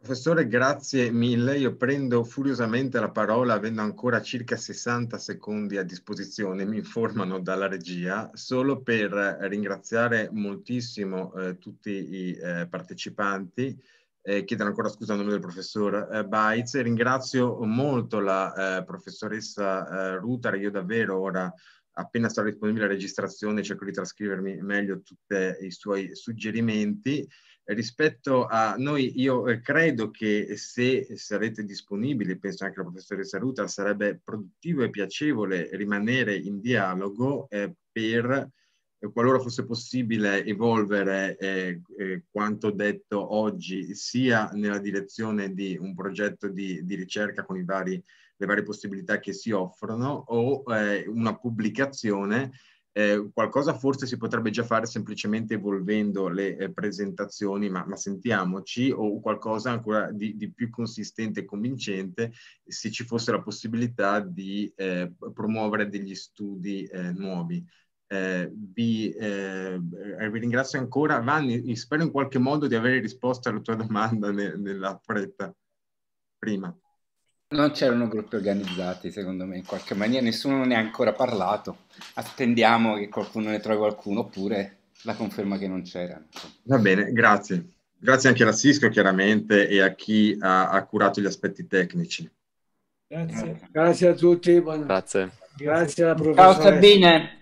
[SPEAKER 1] Professore, grazie mille. Io prendo furiosamente la parola avendo ancora circa 60 secondi a disposizione, mi informano dalla regia, solo per ringraziare moltissimo eh, tutti i eh, partecipanti. Eh, chiedono ancora scusa a nome del professor eh, Baitz. Ringrazio molto la eh, professoressa eh, Rutar, io davvero ora appena sarà disponibile la registrazione cerco di trascrivermi meglio tutti i suoi suggerimenti. Rispetto a noi, io eh, credo che se sarete disponibili, penso anche alla professoressa Ruta, sarebbe produttivo e piacevole rimanere in dialogo eh, per eh, qualora fosse possibile evolvere eh, eh, quanto detto oggi sia nella direzione di un progetto di, di ricerca con i vari le varie possibilità che si offrono o eh, una pubblicazione. Eh, qualcosa forse si potrebbe già fare semplicemente evolvendo le eh, presentazioni, ma, ma, sentiamoci, o qualcosa ancora di, di, più consistente e convincente se ci fosse la possibilità di eh, promuovere degli studi eh, nuovi. Eh, vi, eh, eh, vi, ringrazio ancora. Vanni, spero in qualche modo di aver risposto alla tua domanda ne, nella
[SPEAKER 6] fretta prima. Non c'erano gruppi organizzati, secondo me, in qualche maniera nessuno ne ha ancora parlato. Attendiamo che qualcuno ne trovi qualcuno, oppure la conferma che non c'erano. Va bene, grazie.
[SPEAKER 1] Grazie anche alla Cisco, chiaramente, e a chi ha, ha curato gli aspetti tecnici.
[SPEAKER 2] Grazie. Grazie a tutti. Buon... Grazie. Grazie alla professoressa. Ciao Sabine.